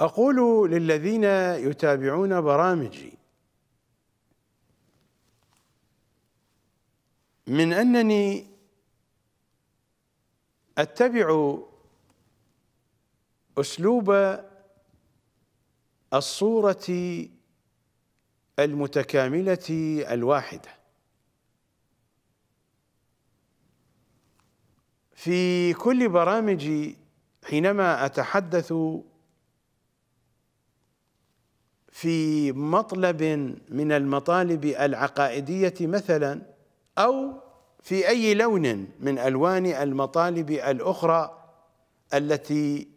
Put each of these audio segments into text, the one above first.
أقول للذين يتابعون برامجي من أنني أتبع أسلوب الصورة المتكاملة الواحدة في كل برامجي حينما أتحدث في مطلب من المطالب العقائدية مثلا أو في أي لون من ألوان المطالب الأخرى التي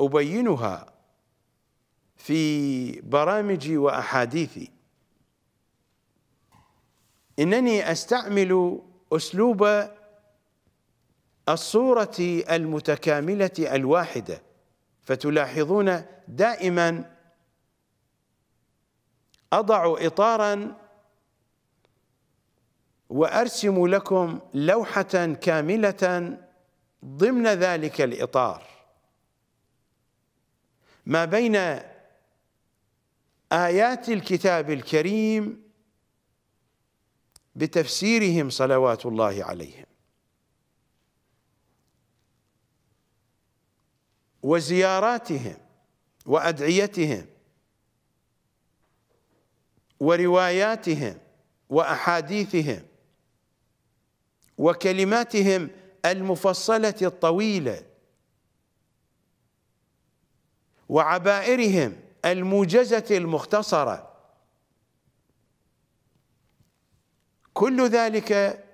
أبينها في برامجي وأحاديثي إنني أستعمل أسلوب الصورة المتكاملة الواحدة فتلاحظون دائما اضع اطارا وارسم لكم لوحه كامله ضمن ذلك الاطار ما بين ايات الكتاب الكريم بتفسيرهم صلوات الله عليهم وزياراتهم وادعيتهم ورواياتهم واحاديثهم وكلماتهم المفصله الطويله وعبائرهم الموجزه المختصره كل ذلك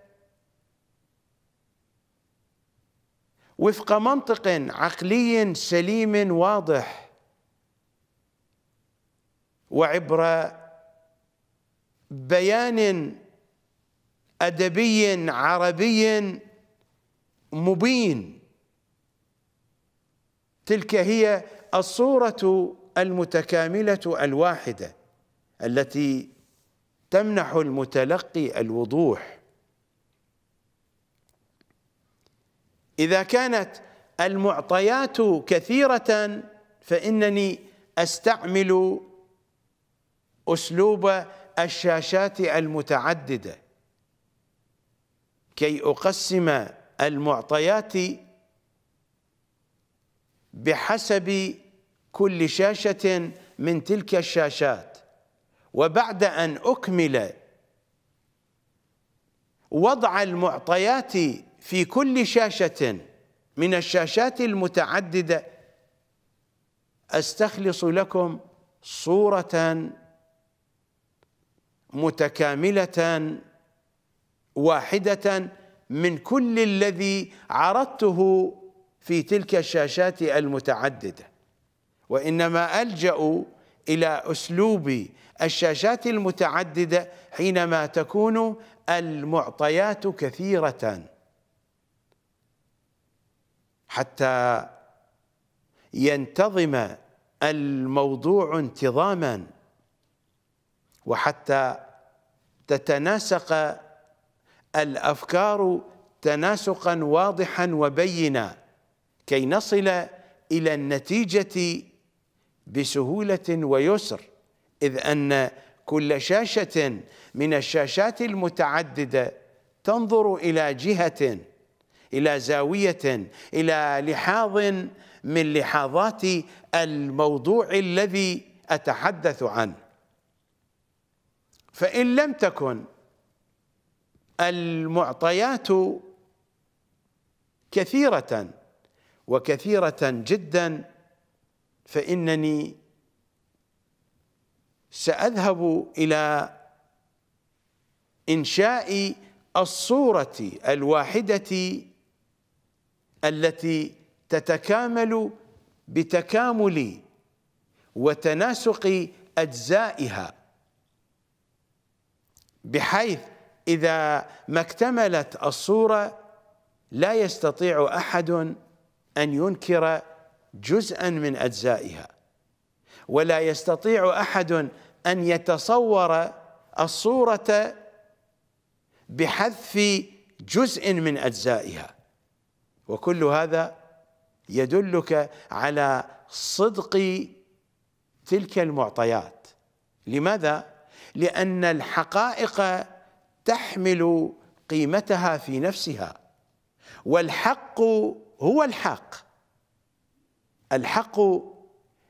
وفق منطق عقلي سليم واضح وعبر بيان أدبي عربي مبين تلك هي الصورة المتكاملة الواحدة التي تمنح المتلقي الوضوح إذا كانت المعطيات كثيرة فإنني أستعمل أسلوب الشاشات المتعددة كي أقسم المعطيات بحسب كل شاشة من تلك الشاشات وبعد أن أكمل وضع المعطيات في كل شاشة من الشاشات المتعددة أستخلص لكم صورة متكاملة واحدة من كل الذي عرضته في تلك الشاشات المتعددة وإنما ألجأ إلى أسلوب الشاشات المتعددة حينما تكون المعطيات كثيرة حتى ينتظم الموضوع انتظاما وحتى تتناسق الافكار تناسقا واضحا وبينا كي نصل الى النتيجه بسهوله ويسر اذ ان كل شاشه من الشاشات المتعدده تنظر الى جهه الى زاويه الى لحاظ من لحاظات الموضوع الذي اتحدث عنه فإن لم تكن المعطيات كثيرة وكثيرة جدا فإنني سأذهب إلى إنشاء الصورة الواحدة التي تتكامل بتكامل وتناسق أجزائها بحيث إذا ما اكتملت الصورة لا يستطيع أحد أن ينكر جزءا من أجزائها ولا يستطيع أحد أن يتصور الصورة بحذف جزء من أجزائها وكل هذا يدلك على صدق تلك المعطيات لماذا؟ لأن الحقائق تحمل قيمتها في نفسها والحق هو الحق الحق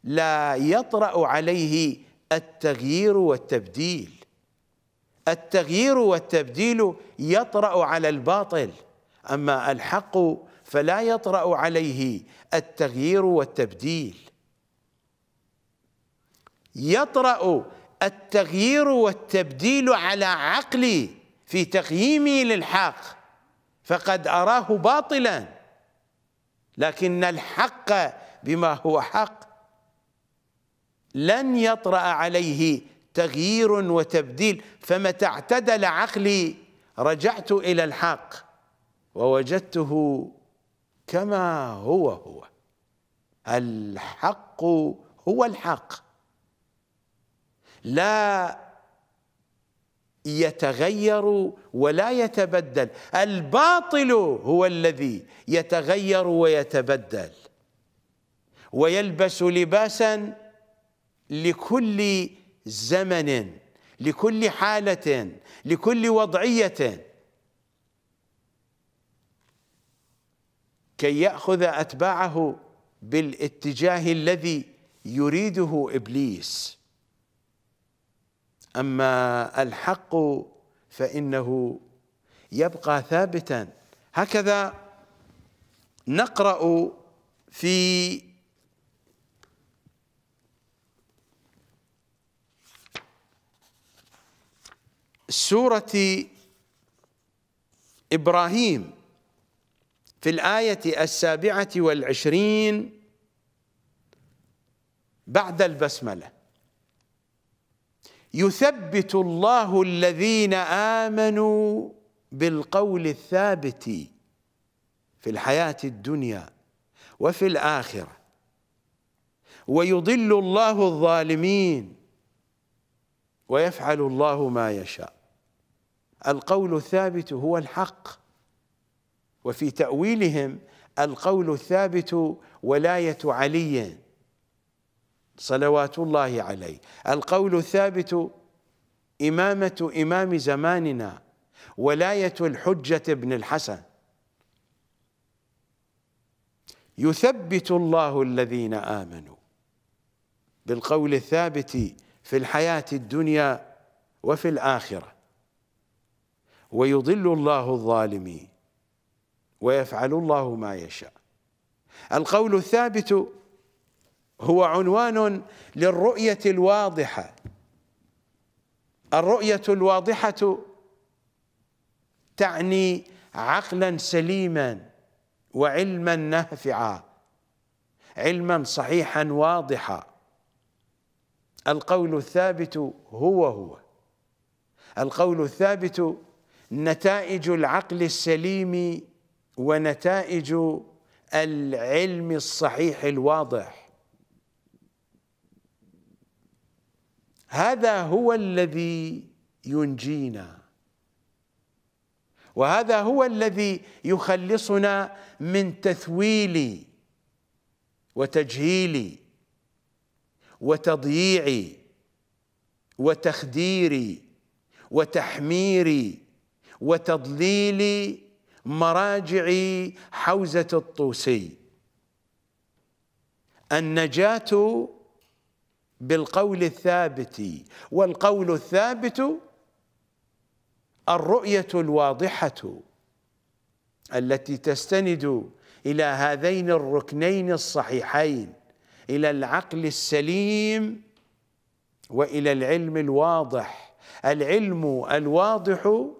لا يطرأ عليه التغيير والتبديل التغيير والتبديل يطرأ على الباطل أما الحق فلا يطرأ عليه التغيير والتبديل يطرأ التغيير والتبديل على عقلي في تقييمي للحق فقد أراه باطلا لكن الحق بما هو حق لن يطرأ عليه تغيير وتبديل فمتى اعتدل عقلي رجعت إلى الحق ووجدته كما هو هو الحق هو الحق لا يتغير ولا يتبدل الباطل هو الذي يتغير ويتبدل ويلبس لباسا لكل زمن لكل حالة لكل وضعية كي يأخذ أتباعه بالاتجاه الذي يريده إبليس أما الحق فإنه يبقى ثابتا هكذا نقرأ في سورة إبراهيم في الآية السابعة والعشرين بعد البسملة يثبت الله الذين آمنوا بالقول الثابت في الحياة الدنيا وفي الآخرة ويضل الله الظالمين ويفعل الله ما يشاء القول الثابت هو الحق وفي تأويلهم القول الثابت ولاية علي صلوات الله عليه القول الثابت إمامة إمام زماننا ولاية الحجة بن الحسن يثبت الله الذين آمنوا بالقول الثابت في الحياة الدنيا وفي الآخرة ويضل الله الظالمين ويفعل الله ما يشاء القول الثابت هو عنوان للرؤيه الواضحه الرؤيه الواضحه تعني عقلا سليما وعلما نافعا علما صحيحا واضحا القول الثابت هو هو القول الثابت نتائج العقل السليم ونتائج العلم الصحيح الواضح هذا هو الذي ينجينا وهذا هو الذي يخلصنا من تثويل وتجهيل وتضييع وتخدير وتحمير وتضليل مراجع حوزة الطوسي النجاة بالقول الثابت والقول الثابت الرؤية الواضحة التي تستند إلى هذين الركنين الصحيحين إلى العقل السليم وإلى العلم الواضح العلم الواضح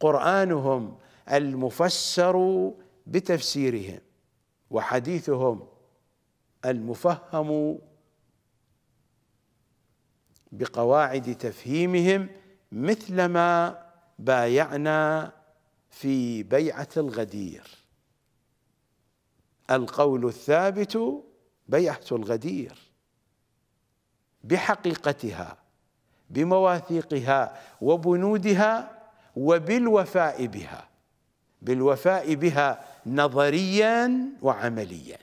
قرآنهم المفسر بتفسيرهم وحديثهم المفهم بقواعد تفهيمهم مثلما بايعنا في بيعة الغدير القول الثابت بيعة الغدير بحقيقتها بمواثيقها وبنودها وبالوفاء بها بالوفاء بها نظريا وعمليا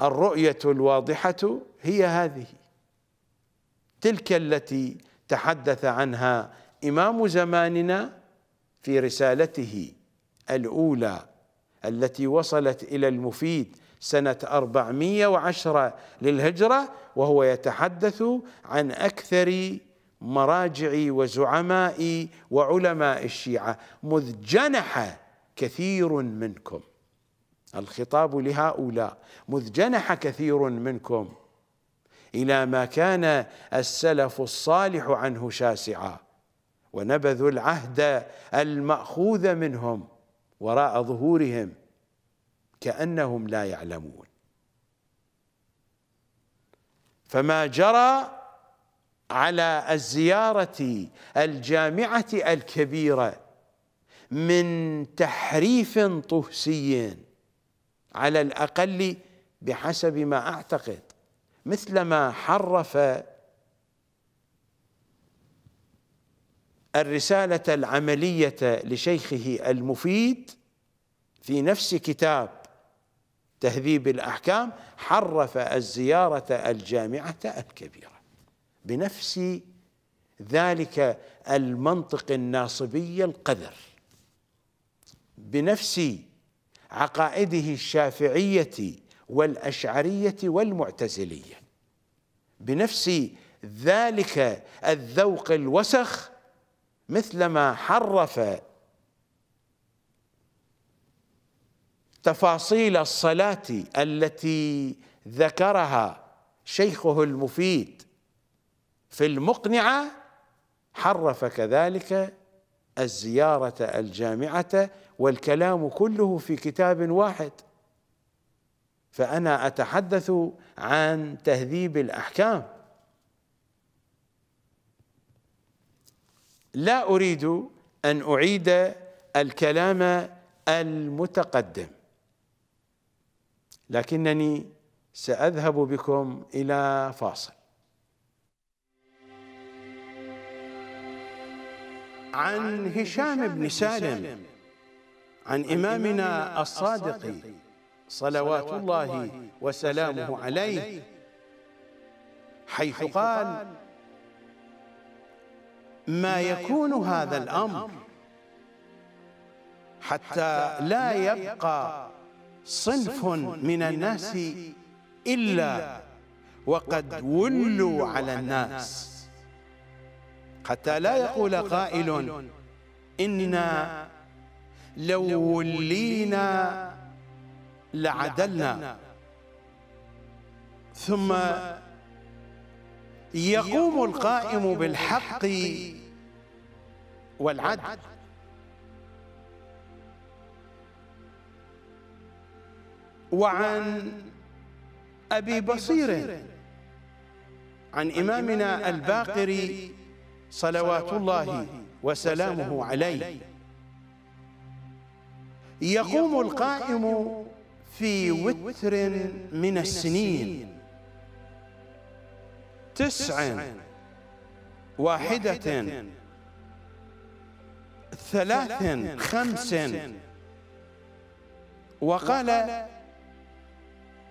الرؤية الواضحة هي هذه تلك التي تحدث عنها إمام زماننا في رسالته الأولى التي وصلت إلى المفيد سنة 410 للهجرة وهو يتحدث عن أكثر مراجع وزعماء وعلماء الشيعة مذ جنح كثير منكم الخطاب لهؤلاء مذ جنح كثير منكم الى ما كان السلف الصالح عنه شاسعا ونبذوا العهد الماخوذ منهم وراء ظهورهم كانهم لا يعلمون فما جرى على الزياره الجامعه الكبيره من تحريف طهسي على الأقل بحسب ما أعتقد مثلما حرف الرسالة العملية لشيخه المفيد في نفس كتاب تهذيب الأحكام حرف الزيارة الجامعة الكبيرة بنفس ذلك المنطق الناصبي القذر بنفس عقائده الشافعية والأشعرية والمعتزلية بنفس ذلك الذوق الوسخ مثلما حرف تفاصيل الصلاة التي ذكرها شيخه المفيد في المقنعة حرف كذلك الزيارة الجامعة والكلام كله في كتاب واحد فأنا أتحدث عن تهذيب الأحكام لا أريد أن أعيد الكلام المتقدم لكنني سأذهب بكم إلى فاصل عن هشام بن سالم عن إمامنا الصادق صلوات الله وسلامه عليه حيث قال ما يكون هذا الأمر حتى لا يبقى صنف من الناس إلا وقد ولوا على الناس حتى لا يقول قائل إننا لو ولينا لعدلنا ثم يقوم القائم بالحق والعدل وعن أبي بصير عن إمامنا الباقري صلوات الله وسلامه عليه يقوم القائم في وتر من السنين تسع واحدة ثلاث خمس وقال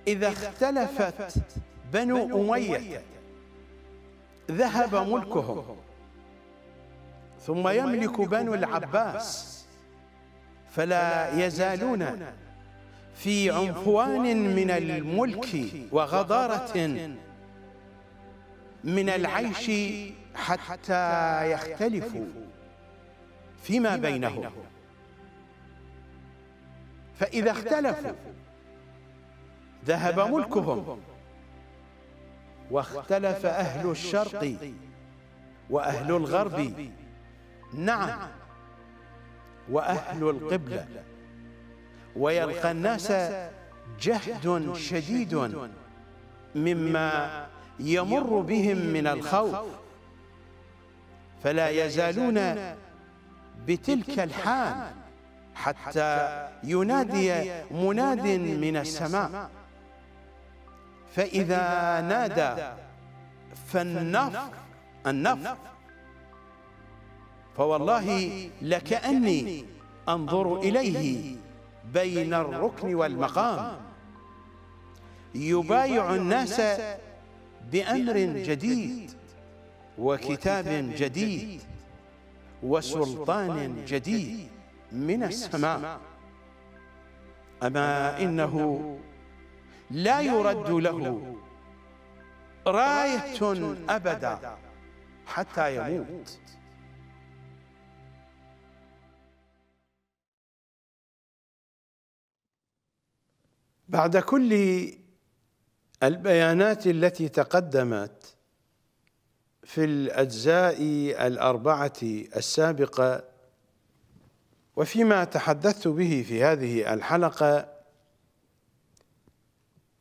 إذا اختلفت بنو أمية ذهب ملكهم ثم يملك بنو العباس فلا يزالون في عنفوان من الملك وغضارة من العيش حتى يختلفوا فيما بينهم فإذا اختلفوا ذهب ملكهم واختلف أهل الشرق وأهل الغرب نعم وأهل القبلة ويلقى الناس جهد شديد مما يمر بهم من الخوف فلا يزالون بتلك الحال حتى ينادي مناد من السماء فإذا نادى فالنفر النفر فوالله لكأني أنظر إليه بين الركن والمقام يبايع الناس بأمر جديد وكتاب جديد وسلطان جديد من السماء أما إنه لا يرد له راية أبدا حتى يموت بعد كل البيانات التي تقدمت في الأجزاء الأربعة السابقة وفيما تحدثت به في هذه الحلقة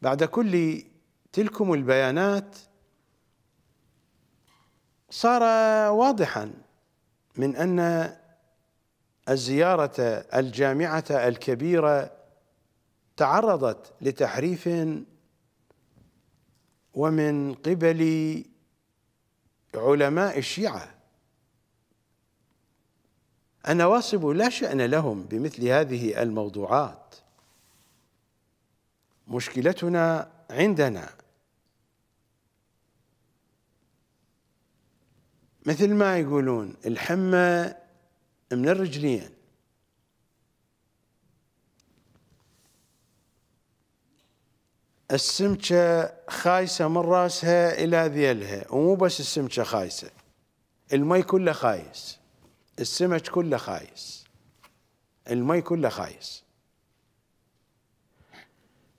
بعد كل تلكم البيانات صار واضحا من أن الزيارة الجامعة الكبيرة تعرضت لتحريف ومن قبل علماء الشيعة النواصب لا شأن لهم بمثل هذه الموضوعات مشكلتنا عندنا مثل ما يقولون الحمى من الرجلين السمكة خايسة من راسها إلى ذيلها ومو بس السمكة خايسة المي كله خايس السمك كله خايس المي كله خايس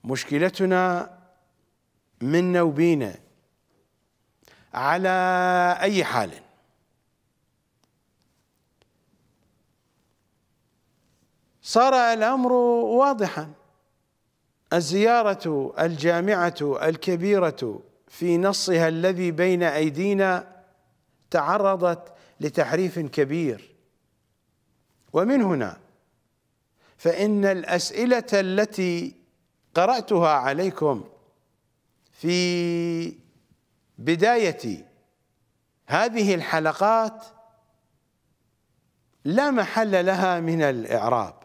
مشكلتنا منا وبينا على أي حال صار الأمر واضحاً الزيارة الجامعة الكبيرة في نصها الذي بين أيدينا تعرضت لتحريف كبير ومن هنا فإن الأسئلة التي قرأتها عليكم في بداية هذه الحلقات لا محل لها من الإعراب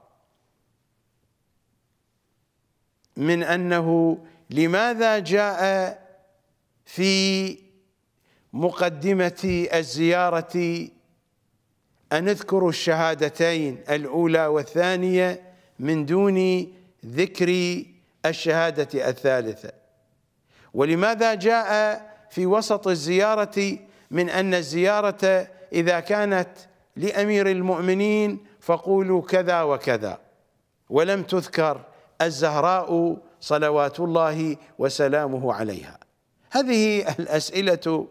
من أنه لماذا جاء في مقدمة الزيارة أن اذكر الشهادتين الأولى والثانية من دون ذكر الشهادة الثالثة ولماذا جاء في وسط الزيارة من أن الزيارة إذا كانت لأمير المؤمنين فقولوا كذا وكذا ولم تذكر الزهراء صلوات الله وسلامه عليها هذه الأسئلة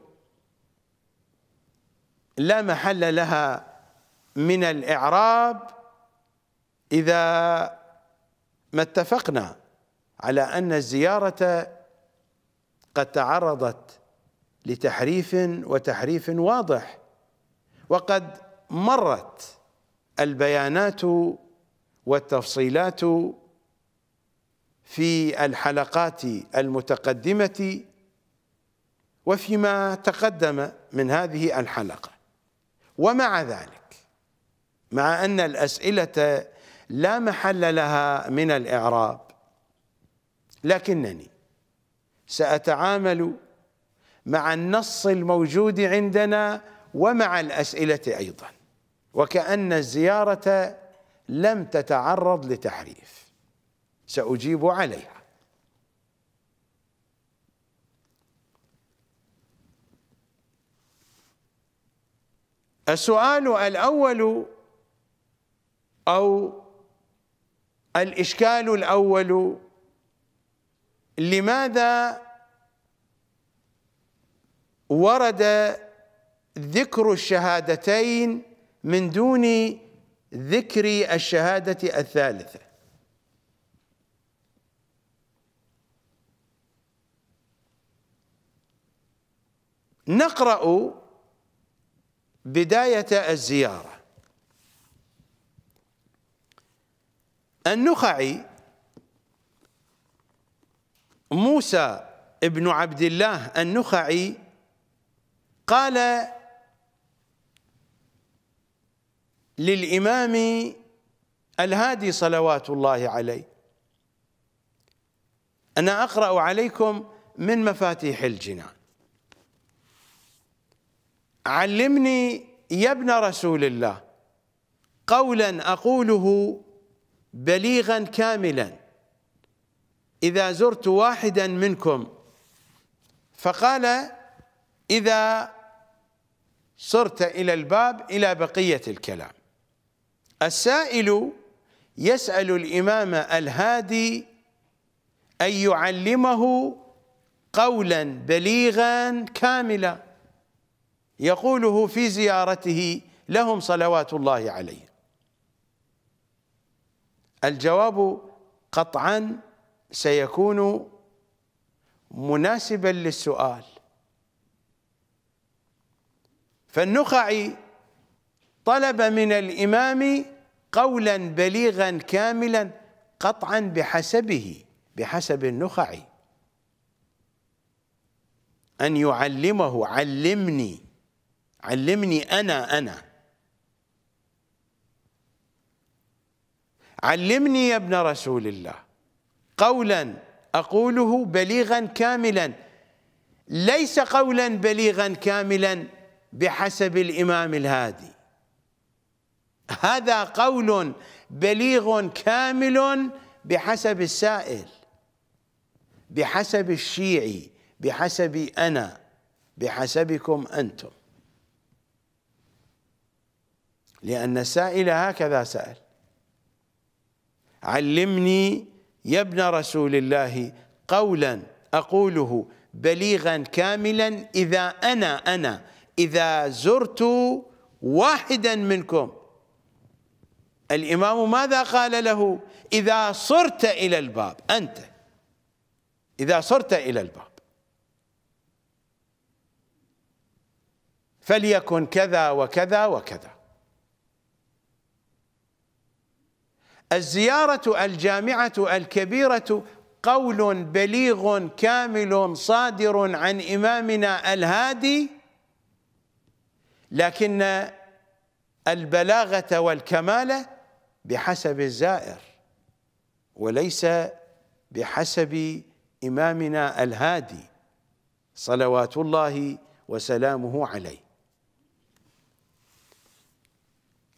لا محل لها من الإعراب إذا ما اتفقنا على أن الزيارة قد تعرضت لتحريف وتحريف واضح وقد مرت البيانات والتفصيلات في الحلقات المتقدمة وفيما تقدم من هذه الحلقة ومع ذلك مع أن الأسئلة لا محل لها من الإعراب لكنني سأتعامل مع النص الموجود عندنا ومع الأسئلة أيضا وكأن الزيارة لم تتعرض لتحريف سأجيب عليها السؤال الأول أو الإشكال الأول لماذا ورد ذكر الشهادتين من دون ذكر الشهادة الثالثة نقرأ بداية الزيارة النخعي موسى بن عبد الله النخعي قال للإمام الهادي صلوات الله عليه أنا أقرأ عليكم من مفاتيح الجنان علمني يا ابن رسول الله قولا أقوله بليغا كاملا إذا زرت واحدا منكم فقال إذا صرت إلى الباب إلى بقية الكلام السائل يسأل الإمام الهادي أن يعلمه قولا بليغا كاملا يقوله في زيارته لهم صلوات الله عليه الجواب قطعا سيكون مناسبا للسؤال فالنخعي طلب من الإمام قولا بليغا كاملا قطعا بحسبه بحسب النخعي أن يعلمه علمني علمني أنا أنا علمني يا ابن رسول الله قولا أقوله بليغا كاملا ليس قولا بليغا كاملا بحسب الإمام الهادي هذا قول بليغ كامل بحسب السائل بحسب الشيعي بحسب أنا بحسبكم أنتم لأن السائل هكذا سأل علمني يا ابن رسول الله قولا أقوله بليغا كاملا إذا أنا أنا إذا زرت واحدا منكم الإمام ماذا قال له إذا صرت إلى الباب أنت إذا صرت إلى الباب فليكن كذا وكذا وكذا الزيارة الجامعة الكبيرة قول بليغ كامل صادر عن إمامنا الهادي لكن البلاغة والكمال بحسب الزائر وليس بحسب إمامنا الهادي صلوات الله وسلامه عليه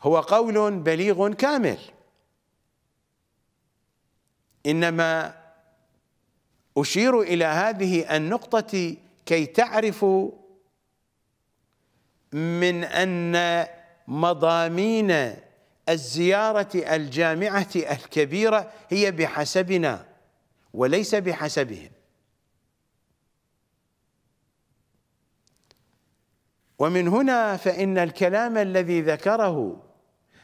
هو قول بليغ كامل إنما أشير إلى هذه النقطة كي تعرفوا من أن مضامين الزيارة الجامعة الكبيرة هي بحسبنا وليس بحسبهم ومن هنا فإن الكلام الذي ذكره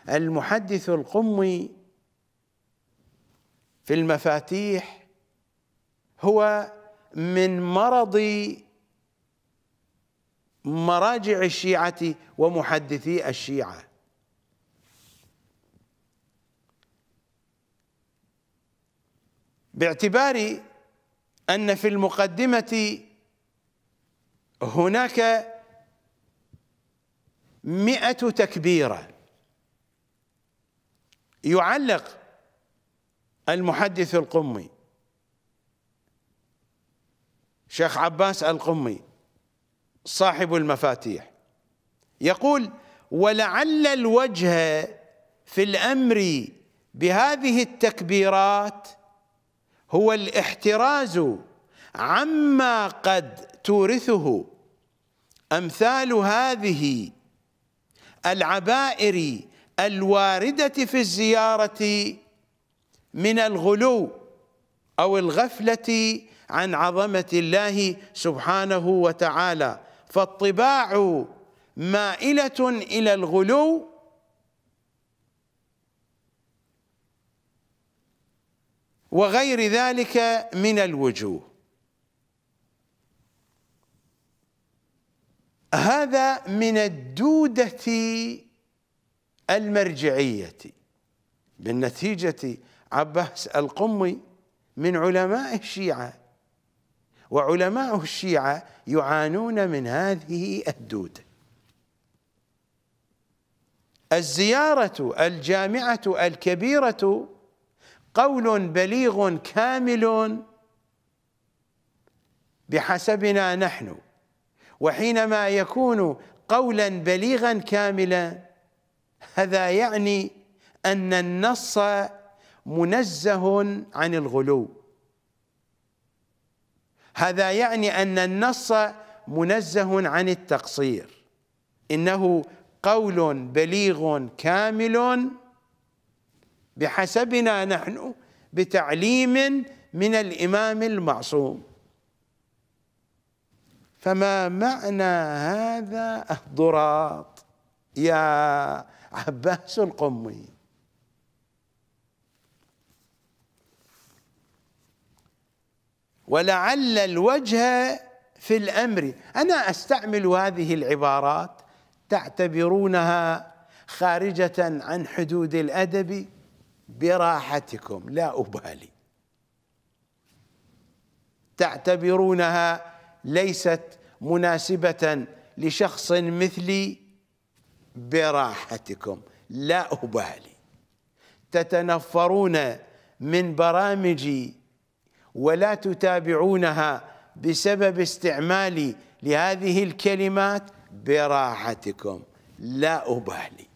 المحدث القمي في المفاتيح هو من مرض مراجع الشيعة ومحدثي الشيعة باعتبار أن في المقدمة هناك مئة تكبيرة يعلق المحدث القمي شيخ عباس القمي صاحب المفاتيح يقول ولعل الوجه في الامر بهذه التكبيرات هو الاحتراز عما قد تورثه امثال هذه العبائر الوارده في الزياره من الغلو أو الغفلة عن عظمة الله سبحانه وتعالى فالطباع مائلة إلى الغلو وغير ذلك من الوجوه هذا من الدودة المرجعية بالنتيجة عباس القمي من علماء الشيعة وعلماء الشيعة يعانون من هذه الدودة الزيارة الجامعة الكبيرة قول بليغ كامل بحسبنا نحن وحينما يكون قولا بليغا كاملا هذا يعني أن النص منزه عن الغلو هذا يعني أن النص منزه عن التقصير إنه قول بليغ كامل بحسبنا نحن بتعليم من الإمام المعصوم فما معنى هذا الضراط يا عباس القمي ولعل الوجه في الامر انا استعمل هذه العبارات تعتبرونها خارجه عن حدود الادب براحتكم لا ابالي تعتبرونها ليست مناسبه لشخص مثلي براحتكم لا ابالي تتنفرون من برامجي ولا تتابعونها بسبب استعمالي لهذه الكلمات براحتكم لا أبالي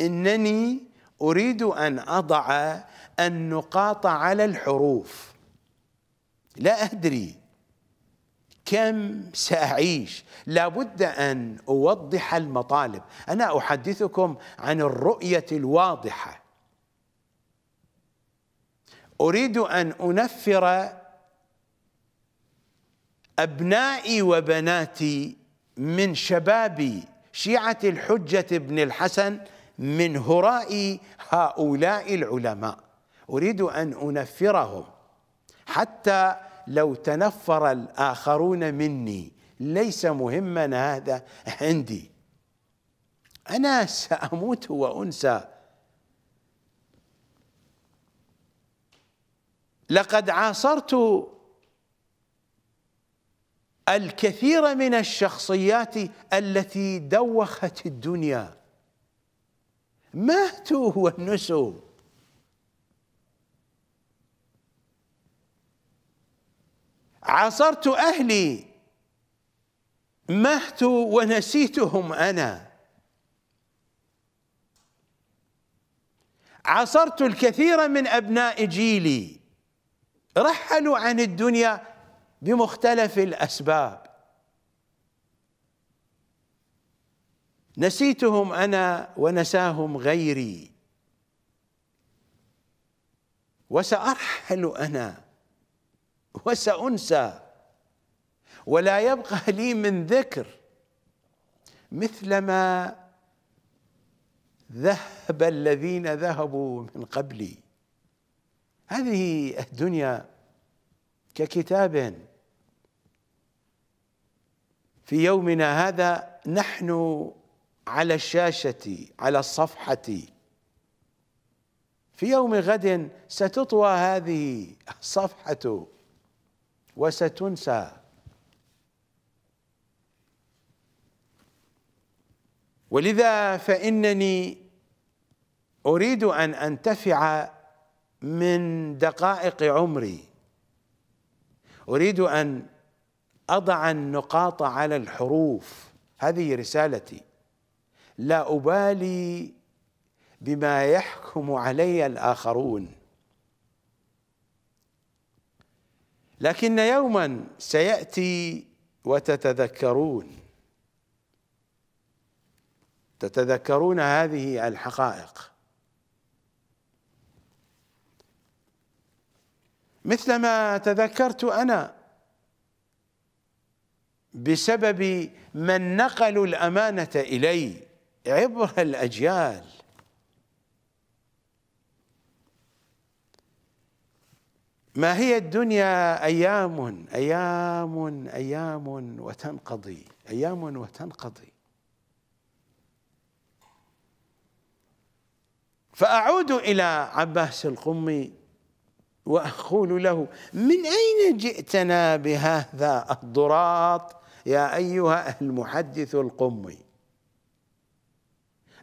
إنني أريد أن أضع النقاط على الحروف لا أدري كم سأعيش لابد أن أوضح المطالب أنا أحدثكم عن الرؤية الواضحة أريد أن أنفر أبنائي وبناتي من شباب شيعة الحجة بن الحسن من هراء هؤلاء العلماء أريد أن أنفرهم حتى لو تنفر الآخرون مني ليس مهما هذا عندي أنا سأموت وأنسى لقد عاصرت الكثير من الشخصيات التي دوخت الدنيا ماتوا والنسوا عاصرت اهلي مهت ونسيتهم انا عاصرت الكثير من ابناء جيلي رحلوا عن الدنيا بمختلف الأسباب نسيتهم أنا ونساهم غيري وسأرحل أنا وسأنسى ولا يبقى لي من ذكر مثلما ذهب الذين ذهبوا من قبلي هذه الدنيا ككتاب في يومنا هذا نحن على الشاشة على الصفحة في يوم غد ستطوى هذه الصفحة وستنسى ولذا فإنني أريد أن أنتفع من دقائق عمري اريد ان اضع النقاط على الحروف هذه رسالتي لا ابالي بما يحكم علي الاخرون لكن يوما سياتي وتتذكرون تتذكرون هذه الحقائق مثل ما تذكرت أنا بسبب من نقلوا الأمانة إلي عبر الأجيال ما هي الدنيا أيام أيام أيام وتنقضي أيام وتنقضي فأعود إلى عباس القمي واقول له من اين جئتنا بهذا الضراط يا ايها المحدث القمي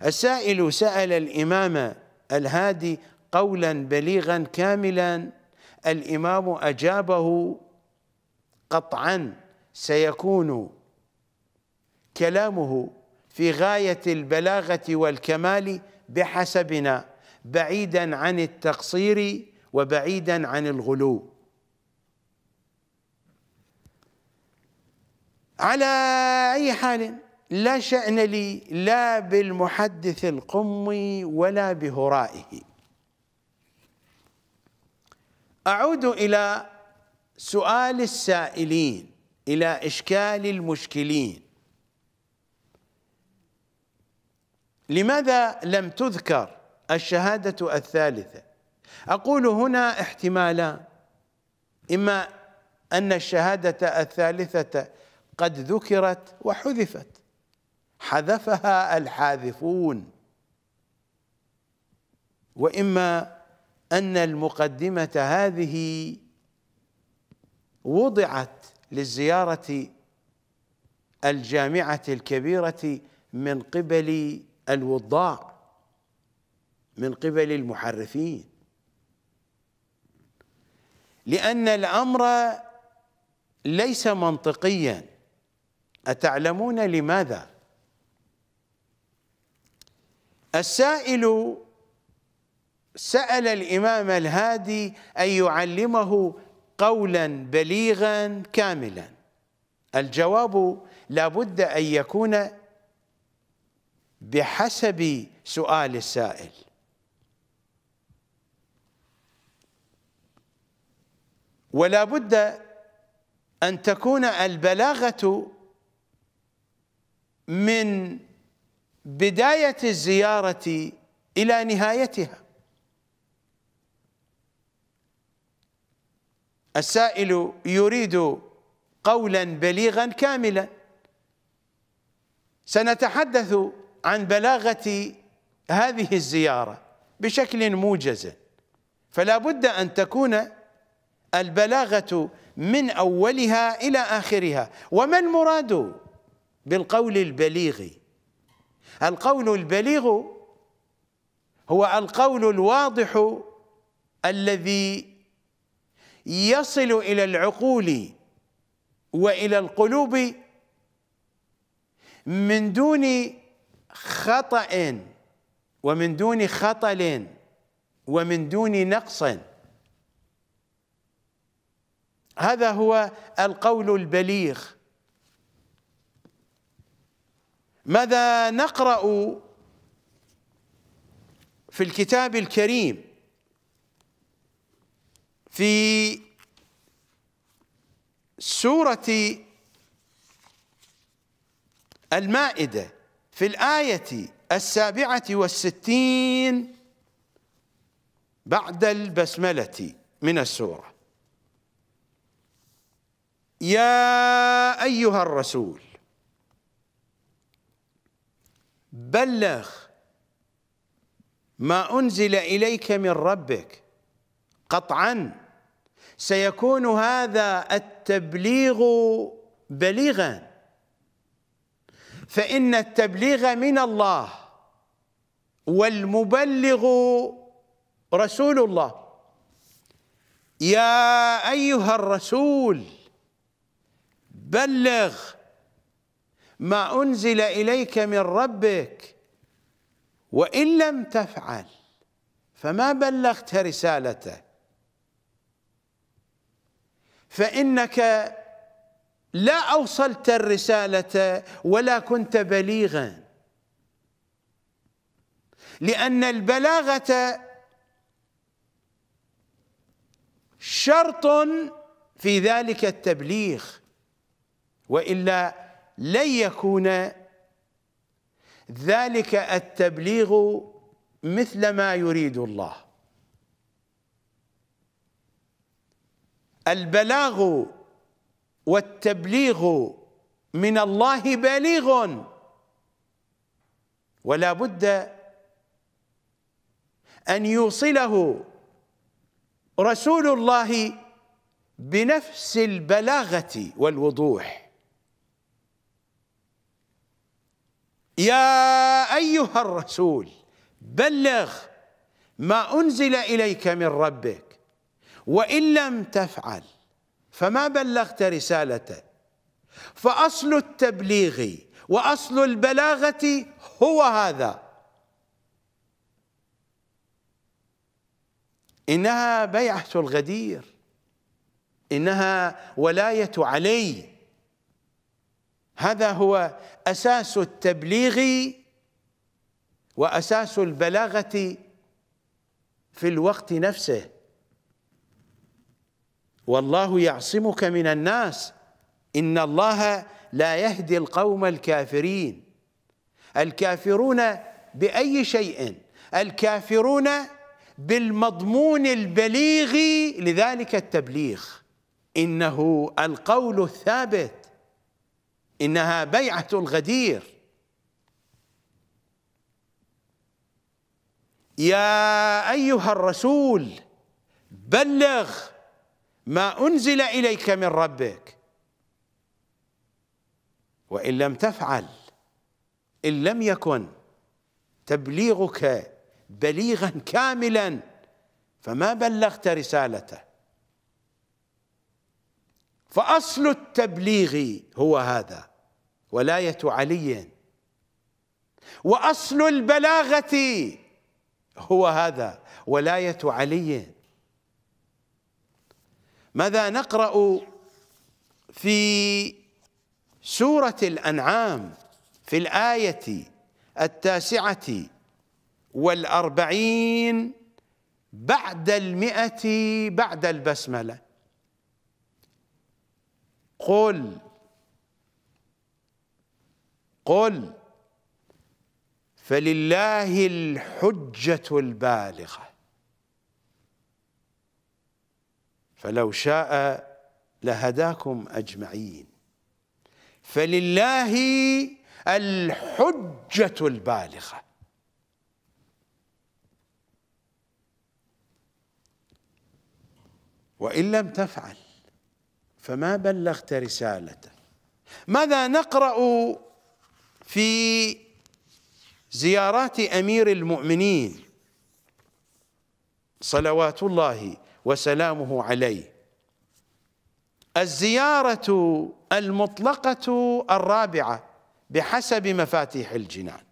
السائل سال الامام الهادي قولا بليغا كاملا الامام اجابه قطعا سيكون كلامه في غايه البلاغه والكمال بحسبنا بعيدا عن التقصير وبعيدا عن الغلو على أي حال لا شأن لي لا بالمحدث القمي ولا بهرائه أعود إلى سؤال السائلين إلى إشكال المشكلين لماذا لم تذكر الشهادة الثالثة أقول هنا احتمالان إما أن الشهادة الثالثة قد ذكرت وحذفت حذفها الحاذفون وإما أن المقدمة هذه وضعت للزيارة الجامعة الكبيرة من قبل الوضاع من قبل المحرفين لأن الأمر ليس منطقيا أتعلمون لماذا؟ السائل سأل الإمام الهادي أن يعلمه قولا بليغا كاملا الجواب لا بد أن يكون بحسب سؤال السائل ولا بد أن تكون البلاغة من بداية الزيارة إلى نهايتها السائل يريد قولا بليغا كاملا سنتحدث عن بلاغة هذه الزيارة بشكل موجز فلا بد أن تكون البلاغة من أولها إلى آخرها وما المراد بالقول البليغ القول البليغ هو القول الواضح الذي يصل إلى العقول وإلى القلوب من دون خطأ ومن دون خطل ومن دون نقصٍ هذا هو القول البليغ ماذا نقرأ في الكتاب الكريم في سورة المائدة في الآية السابعة والستين بعد البسملة من السورة يا أيها الرسول بلغ ما أنزل إليك من ربك قطعا سيكون هذا التبليغ بليغا فإن التبليغ من الله والمبلغ رسول الله يا أيها الرسول بلغ ما أنزل إليك من ربك وإن لم تفعل فما بلغت رسالته فإنك لا أوصلت الرسالة ولا كنت بليغا لأن البلاغة شرط في ذلك التبليغ والا لن يكون ذلك التبليغ مثل ما يريد الله البلاغ والتبليغ من الله بليغ ولا بد ان يوصله رسول الله بنفس البلاغه والوضوح يا أيها الرسول بلغ ما أنزل إليك من ربك وإن لم تفعل فما بلغت رسالته فأصل التبليغ وأصل البلاغة هو هذا إنها بيعة الغدير إنها ولاية علي هذا هو أساس التبليغ وأساس البلاغة في الوقت نفسه والله يعصمك من الناس إن الله لا يهدي القوم الكافرين الكافرون بأي شيء الكافرون بالمضمون البليغ لذلك التبليغ إنه القول الثابت إنها بيعة الغدير يا أيها الرسول بلغ ما أنزل إليك من ربك وإن لم تفعل إن لم يكن تبليغك بليغا كاملا فما بلغت رسالته فأصل التبليغ هو هذا ولاية علي وأصل البلاغة هو هذا ولاية علي ماذا نقرأ في سورة الأنعام في الآية التاسعة والأربعين بعد المئة بعد البسملة قل قل فلله الحجة البالغة فلو شاء لهداكم أجمعين فلله الحجة البالغة وإن لم تفعل فما بلغت رسالته ماذا نقرأ في زيارات أمير المؤمنين صلوات الله وسلامه عليه الزيارة المطلقة الرابعة بحسب مفاتيح الجنان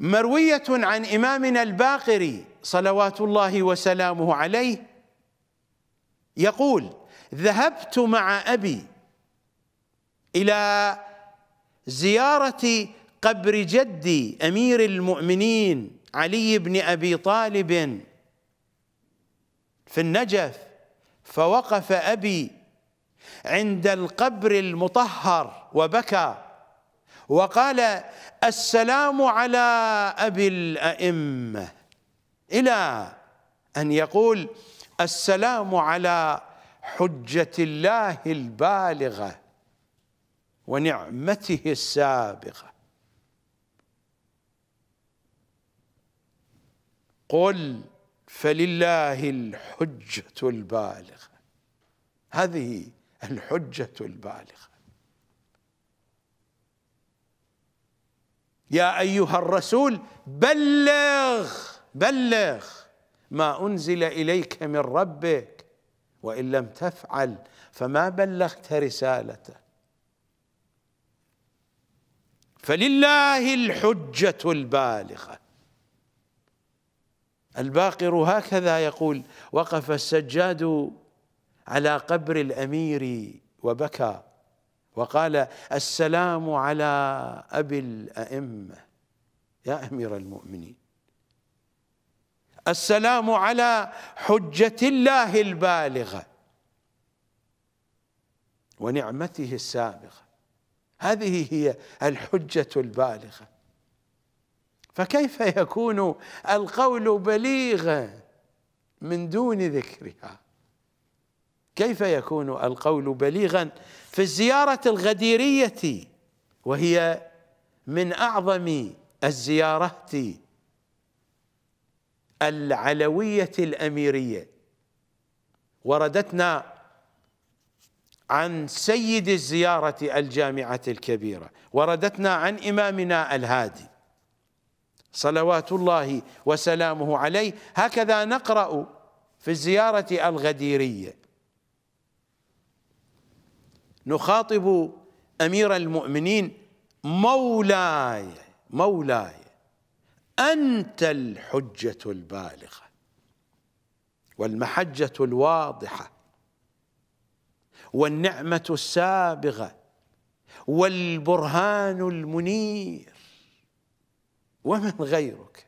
مروية عن إمامنا الباقري صلوات الله وسلامه عليه يقول ذهبت مع أبي إلى زيارة قبر جدي أمير المؤمنين علي بن أبي طالب في النجف فوقف أبي عند القبر المطهر وبكى وقال السلام على أبي الأئمة إلى أن يقول السلام على حجة الله البالغة ونعمته السابقه قل فلله الحجة البالغة هذه الحجة البالغة يا أيها الرسول بلغ بلغ ما أنزل إليك من ربك وإن لم تفعل فما بلغت رسالته فلله الحجة البالغة الباقر هكذا يقول وقف السجاد على قبر الأمير وبكى وقال السلام على أبي الأئمة يا أمير المؤمنين السلام على حجة الله البالغة ونعمته السابغة هذه هي الحجة البالغة فكيف يكون القول بليغا من دون ذكرها كيف يكون القول بليغا في الزيارة الغديرية وهي من أعظم الزيارات العلوية الأميرية وردتنا عن سيد الزيارة الجامعة الكبيرة وردتنا عن إمامنا الهادي صلوات الله وسلامه عليه هكذا نقرأ في الزيارة الغديرية نخاطب أمير المؤمنين مولاي مولاي انت الحجه البالغه والمحجه الواضحه والنعمه السابغه والبرهان المنير ومن غيرك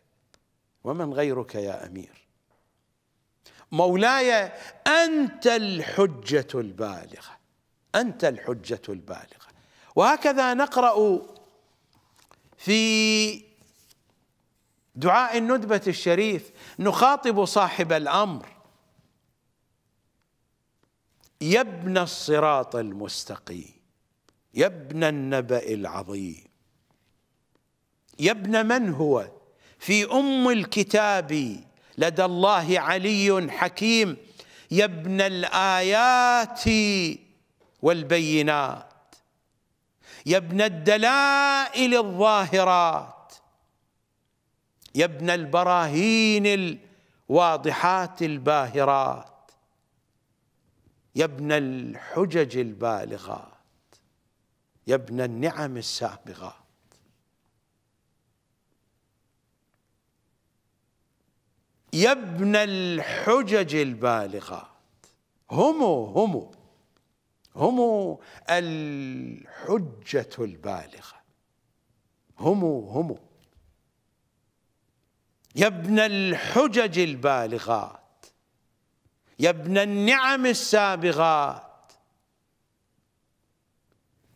ومن غيرك يا امير مولاي انت الحجه البالغه انت الحجه البالغه وهكذا نقرا في دعاء الندبة الشريف نخاطب صاحب الأمر يا ابن الصراط المستقيم يا ابن النبأ العظيم يا ابن من هو في أم الكتاب لدى الله علي حكيم يا ابن الآيات والبينات يا ابن الدلائل الظاهرات يا ابن البراهين الواضحات الباهرات يا ابن الحجج البالغات يا ابن النعم السابغات يا ابن الحجج البالغات هم هم هم الحجة البالغة هم هم يا ابن الحجج البالغات يا ابن النعم السابغات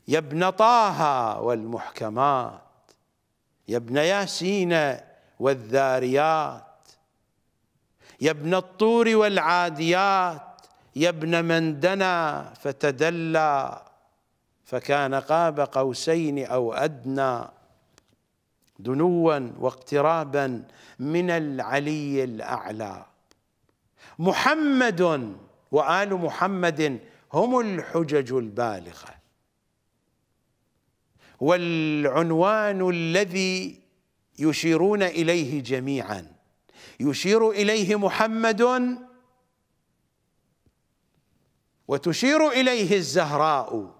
يا ابن طه والمحكمات يا ابن ياسين والذاريات يا ابن الطور والعاديات يا ابن من دنا فتدلى فكان قاب قوسين او ادنى دنوا واقترابا من العلي الاعلى محمد وال محمد هم الحجج البالغه والعنوان الذي يشيرون اليه جميعا يشير اليه محمد وتشير اليه الزهراء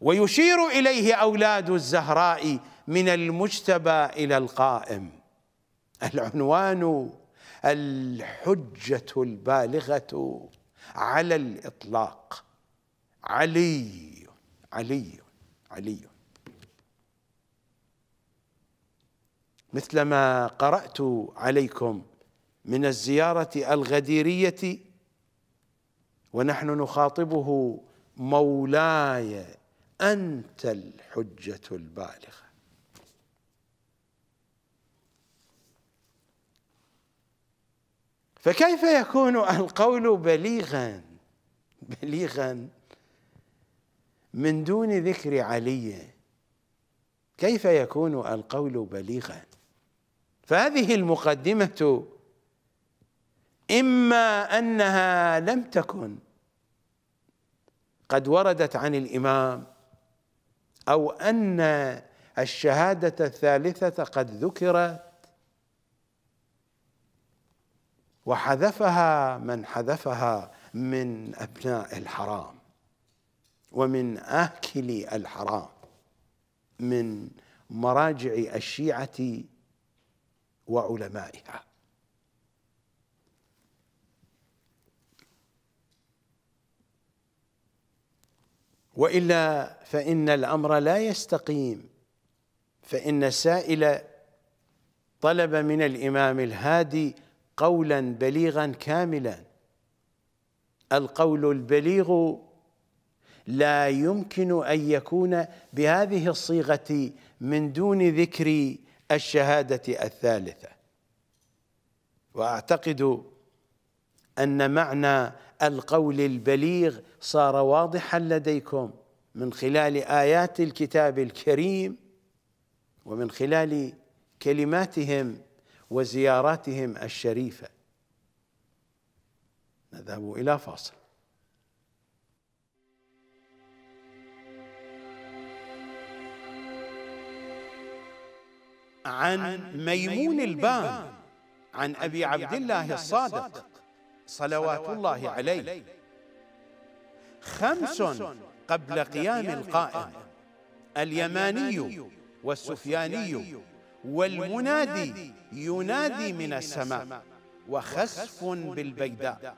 ويشير اليه اولاد الزهراء من المجتبى الى القائم العنوان الحجه البالغه على الاطلاق علي علي علي مثلما قرات عليكم من الزياره الغديريه ونحن نخاطبه مولاي أنت الحجة البالغة فكيف يكون القول بليغا بليغا من دون ذكر علي كيف يكون القول بليغا فهذه المقدمة إما أنها لم تكن قد وردت عن الإمام أو أن الشهادة الثالثة قد ذكرت وحذفها من حذفها من أبناء الحرام ومن آكلي الحرام من مراجع الشيعة وعلمائها والا فان الامر لا يستقيم فان السائل طلب من الامام الهادي قولا بليغا كاملا القول البليغ لا يمكن ان يكون بهذه الصيغه من دون ذكر الشهاده الثالثه واعتقد أن معنى القول البليغ صار واضحا لديكم من خلال آيات الكتاب الكريم ومن خلال كلماتهم وزياراتهم الشريفة نذهب إلى فاصل عن ميمون البام عن أبي عبد الله الصادق صلوات الله عليه خمس قبل قيام القائم اليماني والسفياني والمنادي ينادي من السماء وخسف بالبيداء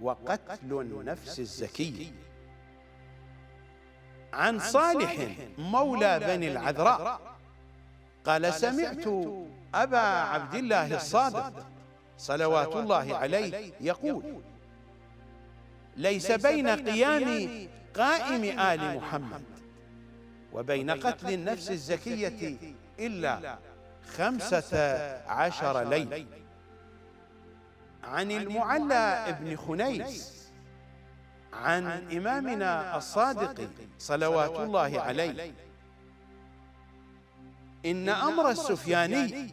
وقتل نفس الزكي عن صالح مولى بني العذراء قال سمعت أبا عبد الله الصادق صلوات الله عليه يقول ليس بين قيام قائم آل محمد وبين قتل النفس الزكية إلا خمسة عشر ليلة عن المعلى بن خنيس عن إمامنا الصادق صلوات الله عليه إن أمر السفياني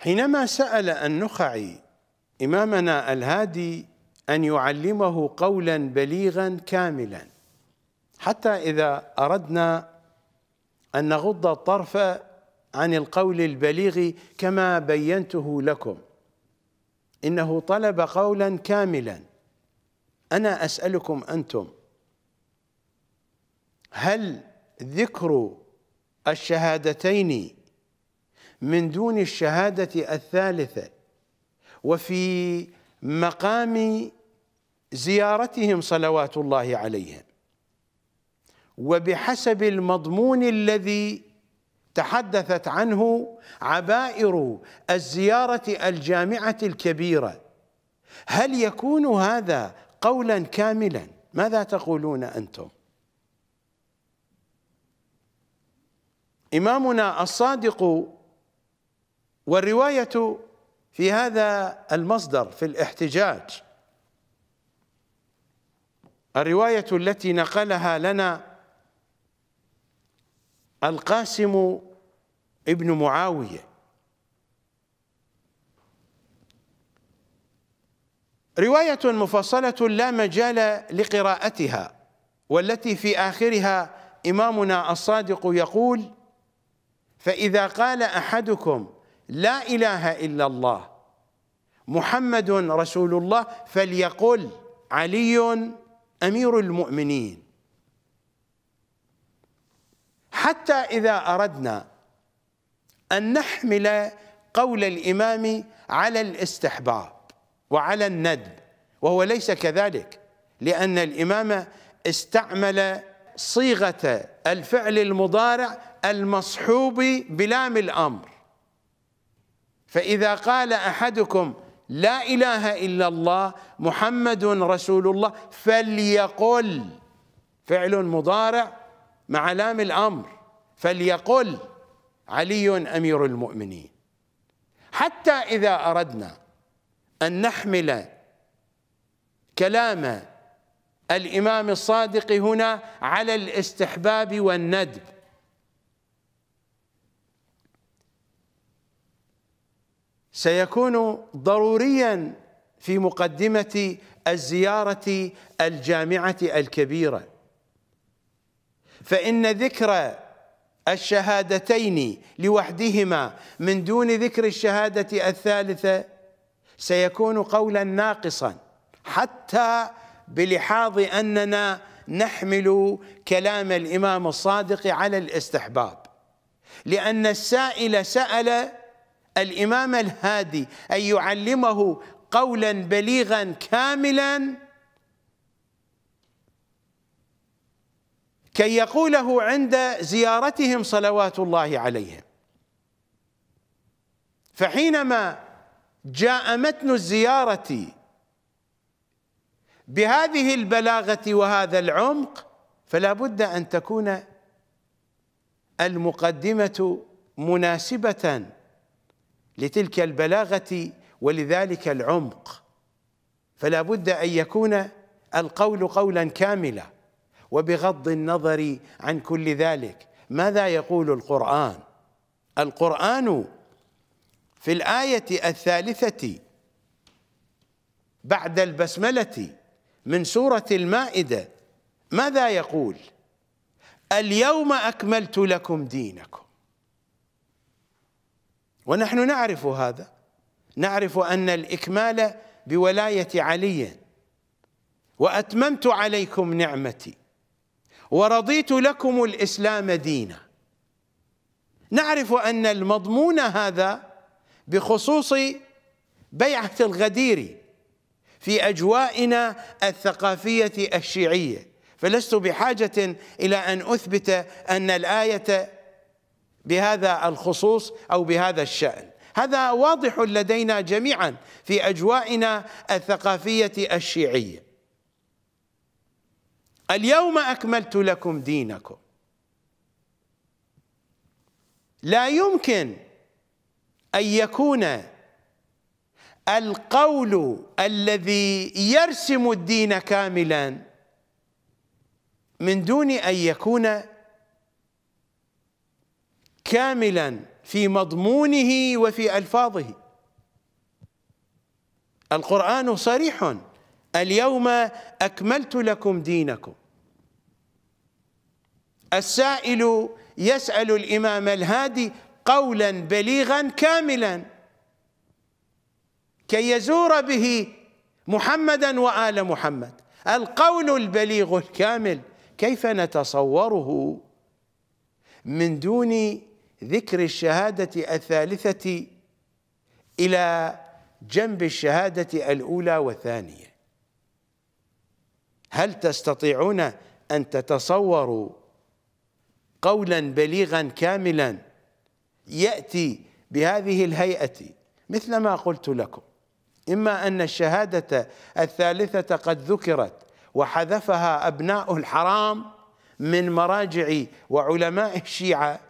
حينما سأل النخعي إمامنا الهادي أن يعلمه قولا بليغا كاملا حتى إذا أردنا أن نغض الطرف عن القول البليغ كما بينته لكم إنه طلب قولا كاملا أنا أسألكم أنتم هل ذكر الشهادتين من دون الشهادة الثالثة وفي مقام زيارتهم صلوات الله عليهم وبحسب المضمون الذي تحدثت عنه عبائر الزيارة الجامعة الكبيرة هل يكون هذا قولا كاملا ماذا تقولون أنتم إمامنا الصادق والرواية في هذا المصدر في الاحتجاج الرواية التي نقلها لنا القاسم ابن معاوية رواية مفصلة لا مجال لقراءتها والتي في آخرها إمامنا الصادق يقول فإذا قال أحدكم لا إله إلا الله محمد رسول الله فليقل علي أمير المؤمنين حتى إذا أردنا أن نحمل قول الإمام على الاستحباب وعلى الندب وهو ليس كذلك لأن الإمام استعمل صيغة الفعل المضارع المصحوب بلام الأمر فإذا قال أحدكم لا إله إلا الله محمد رسول الله فليقل فعل مضارع مع لام الأمر فليقل علي أمير المؤمنين حتى إذا أردنا أن نحمل كلام الإمام الصادق هنا على الاستحباب والندب سيكون ضروريا في مقدمة الزيارة الجامعة الكبيرة فإن ذكر الشهادتين لوحدهما من دون ذكر الشهادة الثالثة سيكون قولا ناقصا حتى بلحاظ أننا نحمل كلام الإمام الصادق على الاستحباب لأن السائل سأل الإمام الهادي أن يعلمه قولا بليغا كاملا كي يقوله عند زيارتهم صلوات الله عليهم فحينما جاء متن الزيارة بهذه البلاغة وهذا العمق فلا بد أن تكون المقدمة مناسبة لتلك البلاغه ولذلك العمق فلا بد ان يكون القول قولا كاملا وبغض النظر عن كل ذلك ماذا يقول القران القران في الايه الثالثه بعد البسمله من سوره المائده ماذا يقول اليوم اكملت لكم دينكم ونحن نعرف هذا نعرف أن الإكمال بولاية علي وأتممت عليكم نعمتي ورضيت لكم الإسلام دينا نعرف أن المضمون هذا بخصوص بيعة الغدير في أجوائنا الثقافية الشيعية فلست بحاجة إلى أن أثبت أن الآية بهذا الخصوص أو بهذا الشأن هذا واضح لدينا جميعا في أجوائنا الثقافية الشيعية اليوم أكملت لكم دينكم لا يمكن أن يكون القول الذي يرسم الدين كاملا من دون أن يكون كاملا في مضمونه وفي الفاظه القران صريح اليوم اكملت لكم دينكم السائل يسال الامام الهادي قولا بليغا كاملا كي يزور به محمدا وال محمد القول البليغ الكامل كيف نتصوره من دون ذكر الشهادة الثالثة إلى جنب الشهادة الأولى والثانية هل تستطيعون أن تتصوروا قولا بليغا كاملا يأتي بهذه الهيئة مثل ما قلت لكم إما أن الشهادة الثالثة قد ذكرت وحذفها أبناء الحرام من مراجع وعلماء الشيعة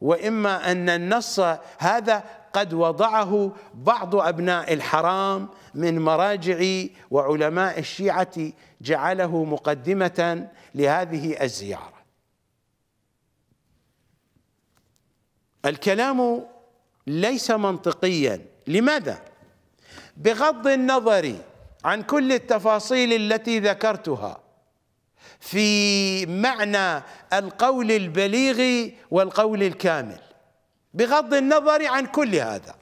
واما ان النص هذا قد وضعه بعض ابناء الحرام من مراجع وعلماء الشيعه جعله مقدمه لهذه الزياره الكلام ليس منطقيا لماذا بغض النظر عن كل التفاصيل التي ذكرتها في معنى القول البليغ والقول الكامل بغض النظر عن كل هذا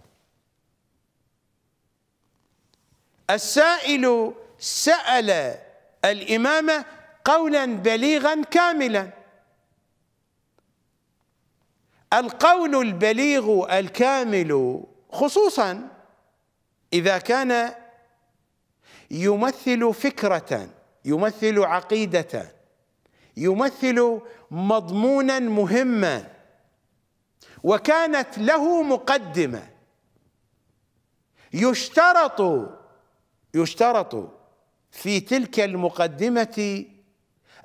السائل سأل الإمامة قولا بليغا كاملا القول البليغ الكامل خصوصا إذا كان يمثل فكرة يمثل عقيدة يمثل مضمونا مهما وكانت له مقدمة يشترط يشترط في تلك المقدمة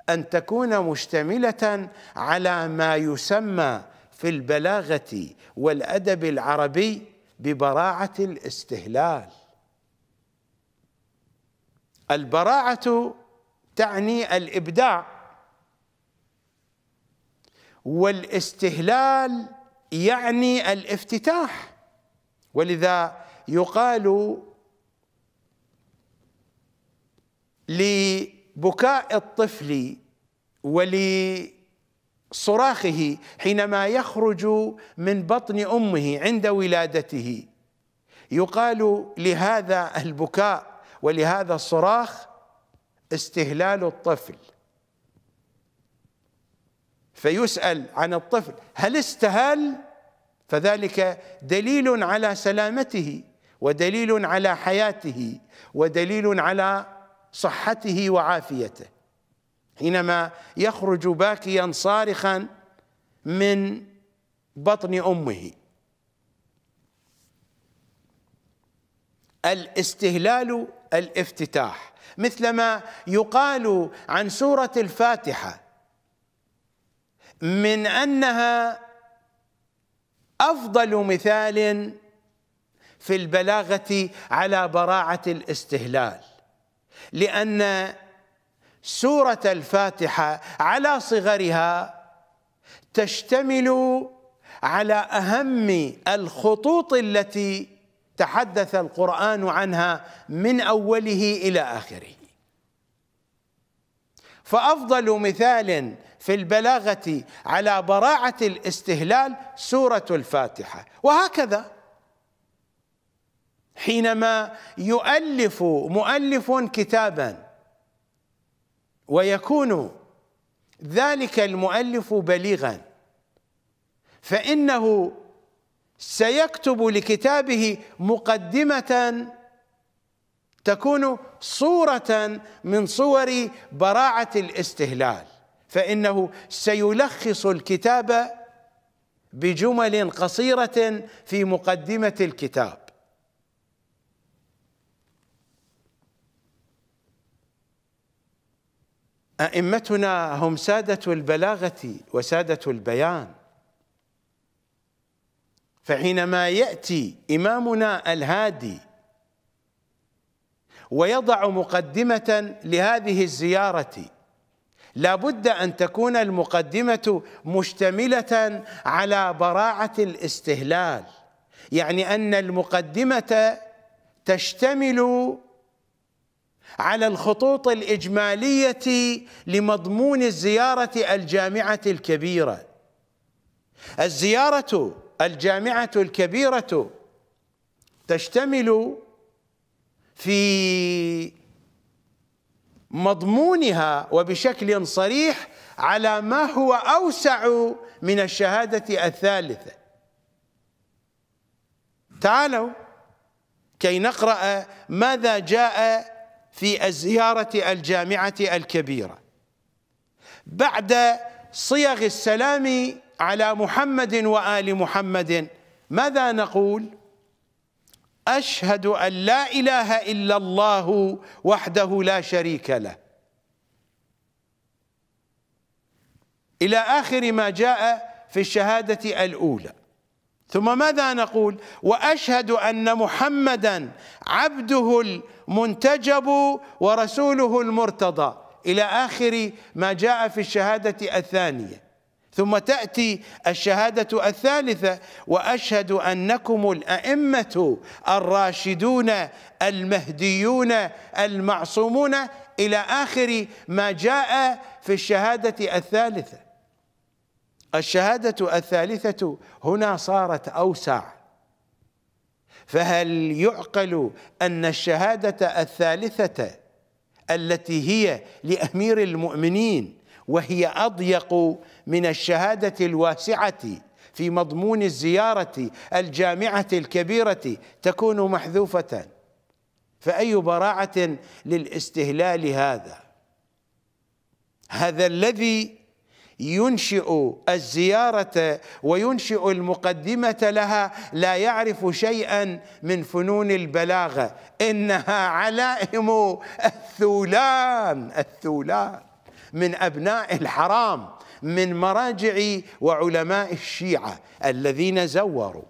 أن تكون مشتملة على ما يسمى في البلاغة والأدب العربي ببراعة الاستهلال البراعة تعني الابداع والاستهلال يعني الافتتاح ولذا يقال لبكاء الطفل ولصراخه حينما يخرج من بطن امه عند ولادته يقال لهذا البكاء ولهذا الصراخ استهلال الطفل فيسأل عن الطفل هل استهل فذلك دليل على سلامته ودليل على حياته ودليل على صحته وعافيته حينما يخرج باكيا صارخا من بطن امه الاستهلال الافتتاح مثلما يقال عن سوره الفاتحه من انها افضل مثال في البلاغه على براعه الاستهلال لان سوره الفاتحه على صغرها تشتمل على اهم الخطوط التي تحدث القرآن عنها من أوله إلى آخره فأفضل مثال في البلاغة على براعة الاستهلال سورة الفاتحة وهكذا حينما يؤلف مؤلف كتابا ويكون ذلك المؤلف بليغا فإنه سيكتب لكتابه مقدمة تكون صورة من صور براعة الاستهلال فإنه سيلخص الكتاب بجمل قصيرة في مقدمة الكتاب أئمتنا هم سادة البلاغة وسادة البيان فحينما يأتي إمامنا الهادي ويضع مقدمة لهذه الزيارة لابد أن تكون المقدمة مشتملة على براعة الاستهلال يعني أن المقدمة تشتمل على الخطوط الإجمالية لمضمون الزيارة الجامعة الكبيرة الزيارة الجامعة الكبيرة تشتمل في مضمونها وبشكل صريح على ما هو أوسع من الشهادة الثالثة تعالوا كي نقرأ ماذا جاء في الزيارة الجامعة الكبيرة بعد صيغ السلام على محمد وآل محمد ماذا نقول؟ أشهد أن لا إله إلا الله وحده لا شريك له إلى آخر ما جاء في الشهادة الأولى ثم ماذا نقول وأشهد أن محمدا عبده المنتجب ورسوله المرتضى إلى آخر ما جاء في الشهادة الثانية ثم تاتي الشهاده الثالثه واشهد انكم الائمه الراشدون المهديون المعصومون الى اخر ما جاء في الشهاده الثالثه الشهاده الثالثه هنا صارت اوسع فهل يعقل ان الشهاده الثالثه التي هي لامير المؤمنين وهي اضيق من الشهاده الواسعه في مضمون الزياره الجامعه الكبيره تكون محذوفه فاي براعه للاستهلال هذا هذا الذي ينشئ الزيارة وينشئ المقدمة لها لا يعرف شيئا من فنون البلاغة إنها علائم الثولان الثولان من أبناء الحرام من مراجع وعلماء الشيعة الذين زوروا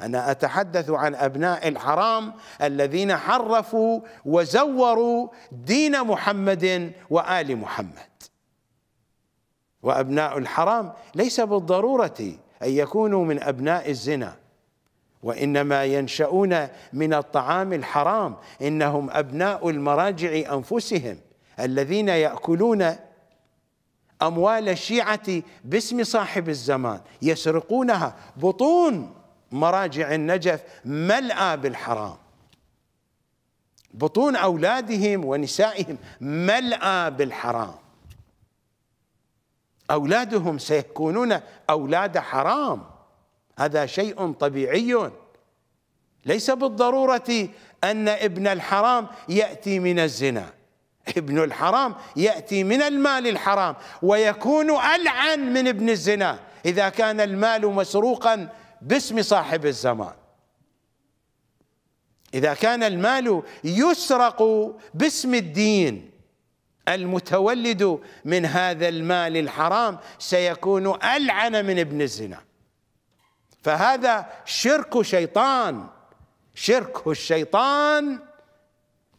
أنا أتحدث عن أبناء الحرام الذين حرفوا وزوروا دين محمد وآل محمد وأبناء الحرام ليس بالضرورة أن يكونوا من أبناء الزنا وإنما ينشؤون من الطعام الحرام إنهم أبناء المراجع أنفسهم الذين يأكلون أموال الشيعة باسم صاحب الزمان يسرقونها بطون مراجع النجف ملأى بالحرام بطون أولادهم ونسائهم ملأى بالحرام أولادهم سيكونون أولاد حرام هذا شيء طبيعي ليس بالضرورة أن ابن الحرام يأتي من الزنا ابن الحرام يأتي من المال الحرام ويكون ألعن من ابن الزنا إذا كان المال مسروقا باسم صاحب الزمان إذا كان المال يسرق باسم الدين المتولد من هذا المال الحرام سيكون ألعن من ابن الزنا فهذا شرك شيطان شرك الشيطان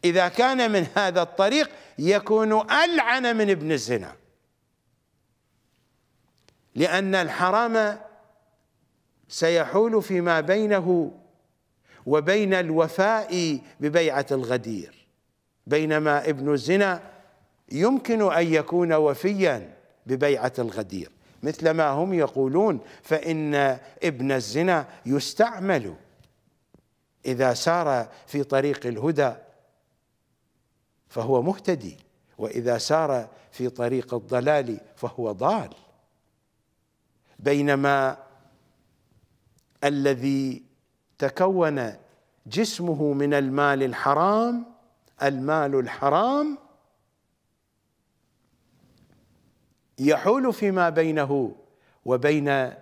إذا كان من هذا الطريق يكون ألعن من ابن الزنا لأن الحرام سيحول فيما بينه وبين الوفاء ببيعة الغدير بينما ابن الزنا يمكن أن يكون وفيا ببيعة الغدير مثل ما هم يقولون فإن ابن الزنا يستعمل إذا سار في طريق الهدى فهو مهتدي واذا سار في طريق الضلال فهو ضال بينما الذي تكون جسمه من المال الحرام المال الحرام يحول فيما بينه وبين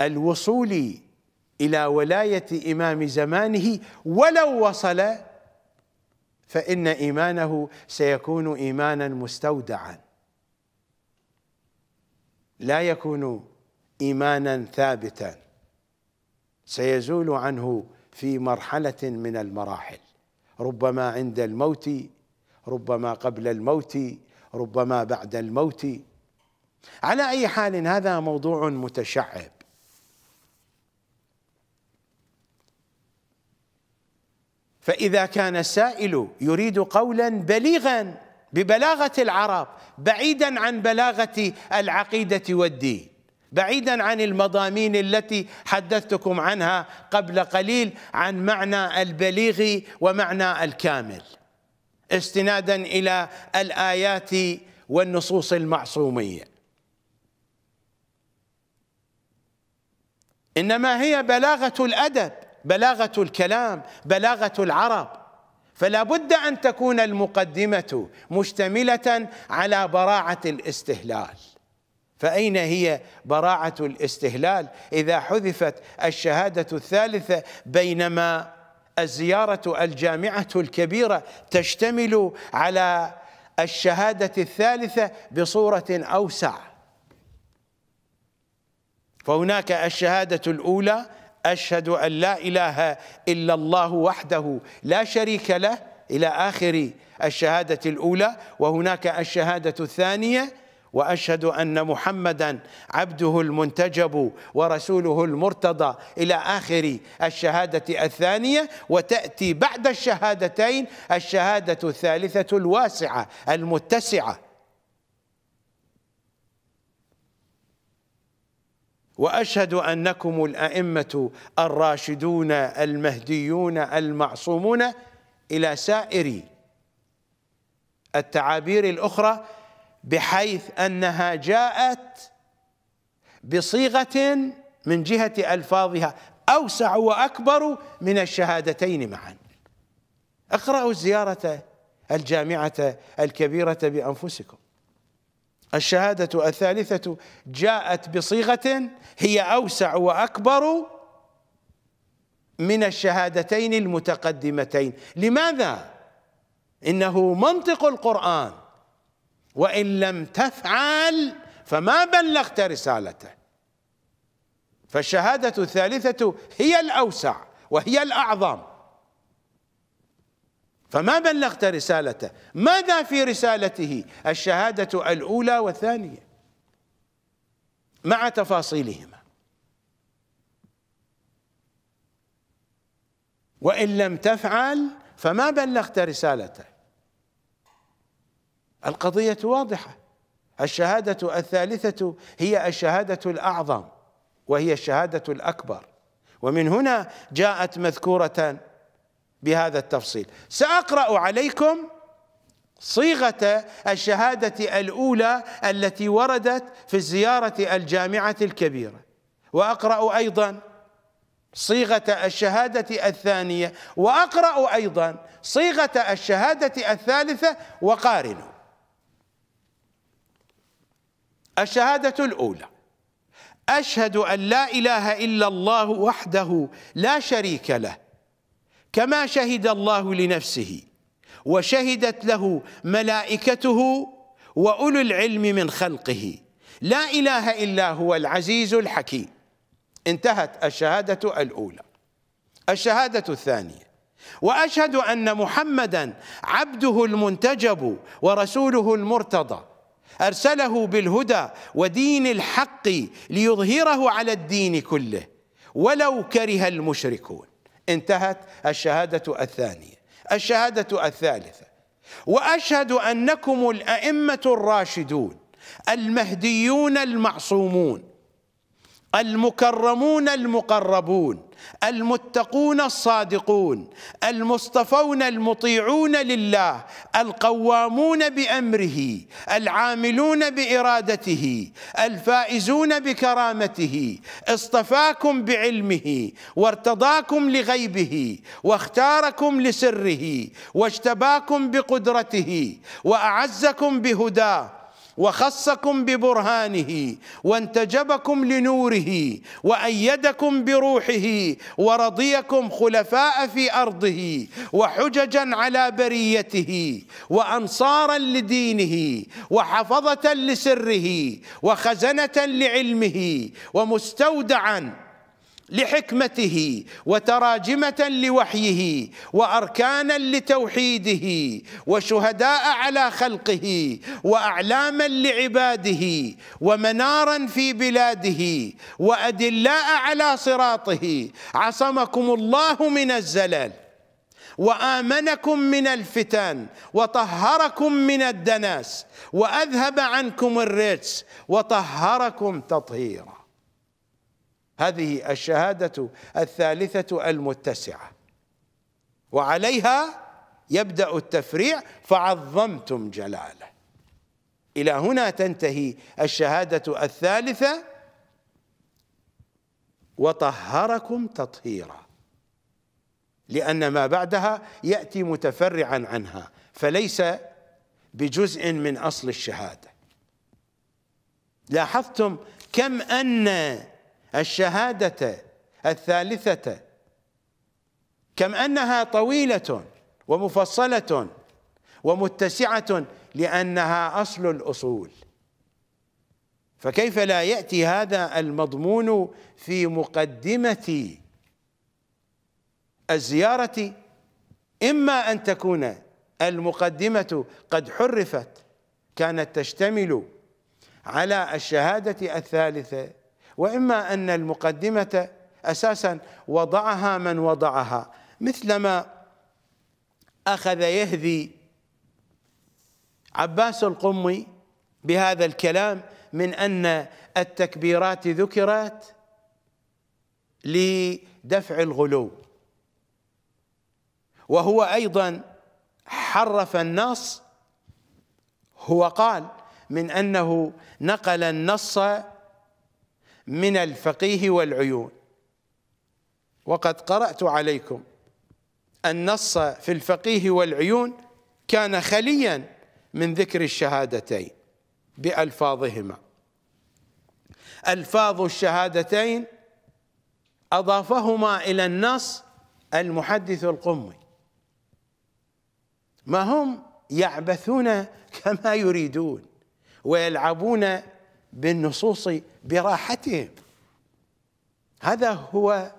الوصول إلى ولاية إمام زمانه ولو وصل فإن إيمانه سيكون إيمانا مستودعا لا يكون إيمانا ثابتا سيزول عنه في مرحلة من المراحل ربما عند الموت ربما قبل الموت ربما بعد الموت على أي حال هذا موضوع متشعب فإذا كان السائل يريد قولا بليغا ببلاغة العرب بعيدا عن بلاغة العقيدة والدين بعيدا عن المضامين التي حدثتكم عنها قبل قليل عن معنى البليغ ومعنى الكامل استنادا إلى الآيات والنصوص المعصومية إنما هي بلاغة الأدب بلاغه الكلام بلاغه العرب فلا بد ان تكون المقدمه مشتمله على براعه الاستهلال فاين هي براعه الاستهلال اذا حذفت الشهاده الثالثه بينما الزياره الجامعه الكبيره تشتمل على الشهاده الثالثه بصوره اوسع فهناك الشهاده الاولى أشهد أن لا إله إلا الله وحده لا شريك له إلى آخر الشهادة الأولى وهناك الشهادة الثانية واشهد ان محمدا عبده المنتجب ورسوله المرتضى الى اخر الشهاده الثانيه وتاتي بعد الشهادتين الشهاده الثالثه الواسعه المتسعه واشهد انكم الائمه الراشدون المهديون المعصومون الى سائر التعابير الاخرى بحيث انها جاءت بصيغه من جهه الفاظها اوسع واكبر من الشهادتين معا اقرأوا الزيارة الجامعة الكبيرة بأنفسكم الشهادة الثالثة جاءت بصيغة هي أوسع وأكبر من الشهادتين المتقدمتين لماذا؟ إنه منطق القرآن وإن لم تفعل فما بلغت رسالته فالشهادة الثالثة هي الأوسع وهي الأعظم فما بلغت رسالته ماذا في رسالته الشهادة الأولى والثانية مع تفاصيلهما وإن لم تفعل فما بلغت رسالته القضية واضحة الشهادة الثالثة هي الشهادة الأعظم وهي الشهادة الأكبر ومن هنا جاءت مذكورة بهذا التفصيل سأقرأ عليكم صيغة الشهادة الأولى التي وردت في الزيارة الجامعة الكبيرة وأقرأ أيضا صيغة الشهادة الثانية وأقرأ أيضا صيغة الشهادة الثالثة وقارنوا الشهادة الأولى أشهد أن لا إله إلا الله وحده لا شريك له كما شهد الله لنفسه وشهدت له ملائكته واولو العلم من خلقه لا اله الا هو العزيز الحكيم انتهت الشهاده الاولى الشهاده الثانيه واشهد ان محمدا عبده المنتجب ورسوله المرتضى ارسله بالهدى ودين الحق ليظهره على الدين كله ولو كره المشركون انتهت الشهادة الثانية الشهادة الثالثة وأشهد أنكم الأئمة الراشدون المهديون المعصومون المكرمون المقربون المتقون الصادقون المصطفون المطيعون لله القوامون بامره العاملون بارادته الفائزون بكرامته اصطفاكم بعلمه وارتضاكم لغيبه واختاركم لسره واجتباكم بقدرته واعزكم بهداه وخصكم ببرهانه وانتجبكم لنوره وايدكم بروحه ورضيكم خلفاء في ارضه وحججا على بريته وانصارا لدينه وحفظه لسره وخزنه لعلمه ومستودعا لحكمته وتراجمه لوحيه واركانا لتوحيده وشهداء على خلقه واعلاما لعباده ومنارا في بلاده وادلاء على صراطه عصمكم الله من الزلل وامنكم من الفتن وطهركم من الدناس واذهب عنكم الرجس وطهركم تطهيرا هذه الشهادة الثالثة المتسعة وعليها يبدأ التفريع فعظمتم جلاله إلى هنا تنتهي الشهادة الثالثة وطهركم تطهيرا لأن ما بعدها يأتي متفرعا عنها فليس بجزء من أصل الشهادة لاحظتم كم أن الشهادة الثالثة كم أنها طويلة ومفصلة ومتسعة لأنها أصل الأصول فكيف لا يأتي هذا المضمون في مقدمة الزيارة إما أن تكون المقدمة قد حرفت كانت تشتمل على الشهادة الثالثة واما ان المقدمه اساسا وضعها من وضعها مثلما اخذ يهذي عباس القمي بهذا الكلام من ان التكبيرات ذكرت لدفع الغلو وهو ايضا حرف النص هو قال من انه نقل النص من الفقيه والعيون وقد قرأت عليكم النص في الفقيه والعيون كان خليا من ذكر الشهادتين بألفاظهما ألفاظ الشهادتين أضافهما إلى النص المحدث القمي ما هم يعبثون كما يريدون ويلعبون بالنصوص براحتهم هذا هو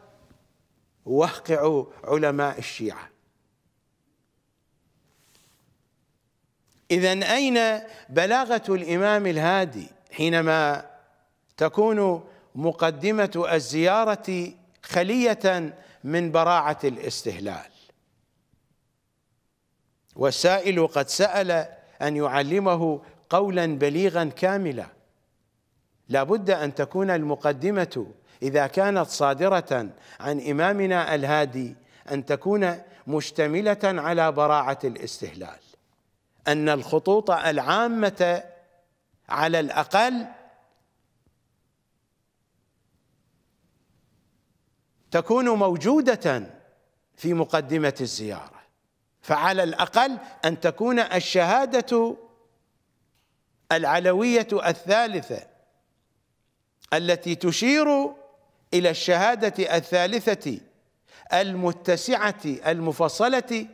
واقع علماء الشيعه اذا اين بلاغه الامام الهادي حينما تكون مقدمه الزياره خليه من براعه الاستهلال والسائل قد سال ان يعلمه قولا بليغا كاملا لابد أن تكون المقدمة إذا كانت صادرة عن إمامنا الهادي أن تكون مشتملة على براعة الاستهلال أن الخطوط العامة على الأقل تكون موجودة في مقدمة الزيارة فعلى الأقل أن تكون الشهادة العلوية الثالثة التي تشير إلى الشهادة الثالثة المتسعة المفصلة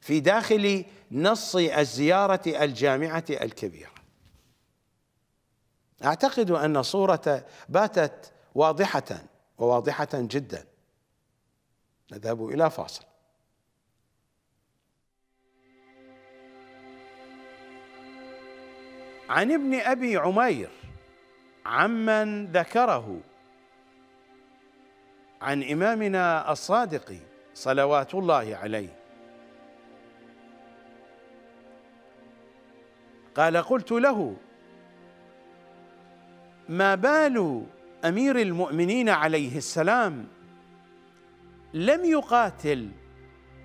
في داخل نص الزيارة الجامعة الكبيرة أعتقد أن صورة باتت واضحة وواضحة جدا نذهب إلى فاصل عن ابن أبي عمير عمن ذكره عن إمامنا الصادق صلوات الله عليه قال قلت له ما بال امير المؤمنين عليه السلام لم يقاتل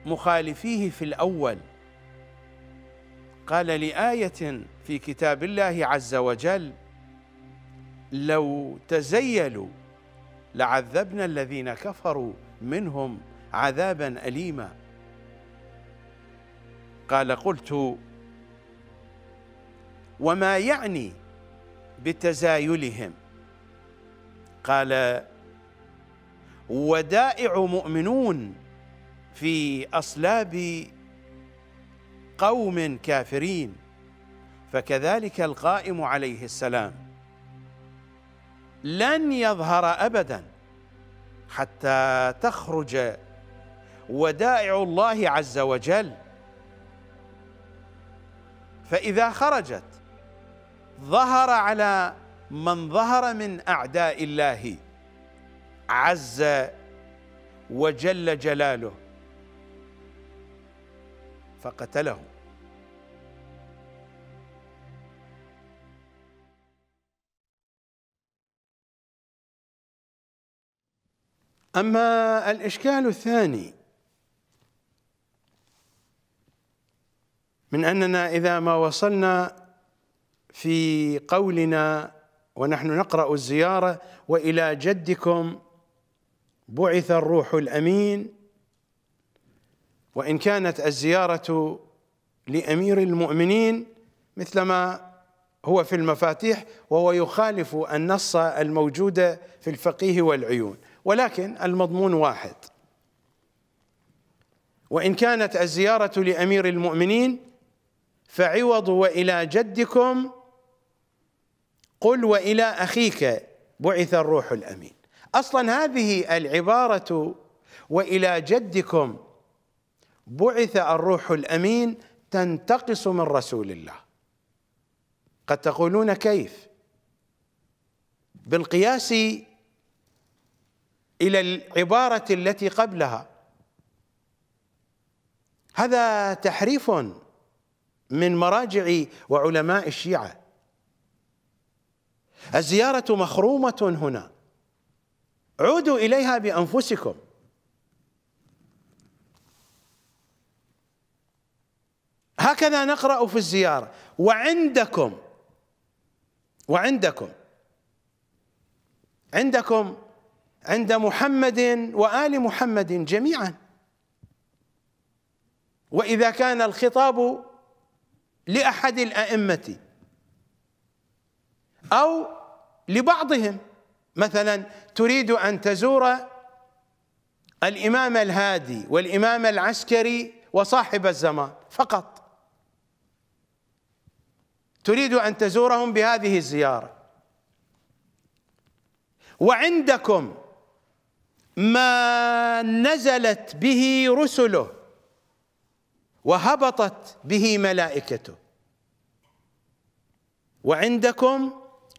مخالفيه في الاول قال لايه في كتاب الله عز وجل لو تزيلوا لعذبنا الذين كفروا منهم عذابا أليما قال قلت وما يعني بتزايلهم قال ودائع مؤمنون في أصلاب قوم كافرين فكذلك القائم عليه السلام لن يظهر ابدا حتى تخرج ودائع الله عز وجل فاذا خرجت ظهر على من ظهر من اعداء الله عز وجل جلاله فقتلهم أما الإشكال الثاني من أننا إذا ما وصلنا في قولنا ونحن نقرأ الزيارة وإلى جدكم بعث الروح الأمين وإن كانت الزيارة لأمير المؤمنين مثلما هو في المفاتيح وهو يخالف النص الموجود في الفقيه والعيون ولكن المضمون واحد وإن كانت الزيارة لأمير المؤمنين فعوض وإلى جدكم قل وإلى أخيك بعث الروح الأمين أصلا هذه العبارة وإلى جدكم بعث الروح الأمين تنتقص من رسول الله قد تقولون كيف بالقياس إلى العبارة التي قبلها هذا تحريف من مراجع وعلماء الشيعة الزيارة مخرومة هنا عودوا إليها بأنفسكم هكذا نقرأ في الزيارة وعندكم وعندكم عندكم عند محمد وال محمد جميعا واذا كان الخطاب لاحد الائمه او لبعضهم مثلا تريد ان تزور الامام الهادي والامام العسكري وصاحب الزمان فقط تريد ان تزورهم بهذه الزياره وعندكم ما نزلت به رسله وهبطت به ملائكته وعندكم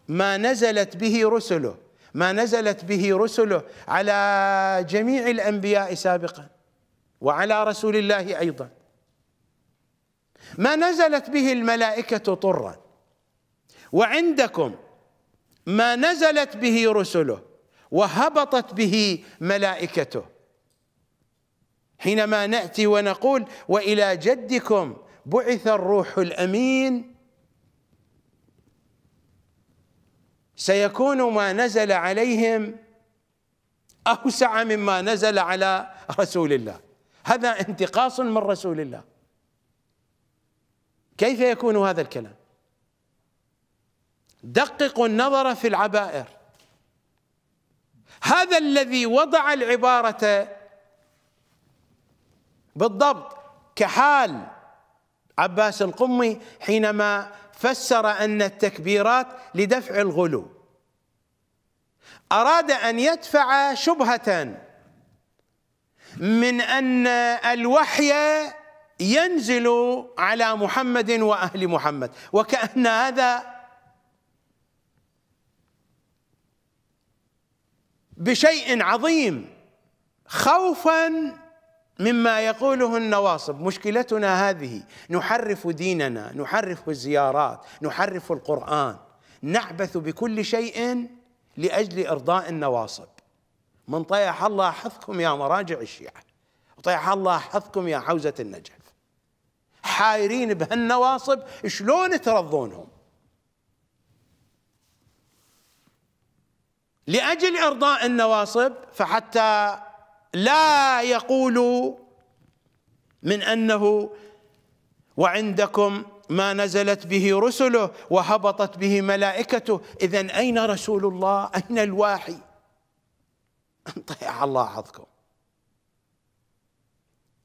ما نزلت به رسله ما نزلت به رسله على جميع الانبياء سابقا وعلى رسول الله ايضا ما نزلت به الملائكه طرا وعندكم ما نزلت به رسله وهبطت به ملائكته حينما ناتي ونقول والى جدكم بعث الروح الامين سيكون ما نزل عليهم اوسع مما نزل على رسول الله هذا انتقاص من رسول الله كيف يكون هذا الكلام دققوا النظر في العبائر هذا الذي وضع العبارة بالضبط كحال عباس القمي حينما فسر أن التكبيرات لدفع الغلو أراد أن يدفع شبهة من أن الوحي ينزل على محمد وأهل محمد وكأن هذا بشيء عظيم خوفا مما يقوله النواصب مشكلتنا هذه نحرف ديننا نحرف الزيارات نحرف القرآن نعبث بكل شيء لأجل إرضاء النواصب من طيح الله حظكم يا مراجع الشيعة طيح الله حظكم يا حوزة النجف حايرين بهالنواصب شلون ترضونهم لأجل إرضاء النواصب فحتى لا يقولوا من أنه وعندكم ما نزلت به رسله وهبطت به ملائكته إذا أين رسول الله أين الواحي انطيع الله حظكم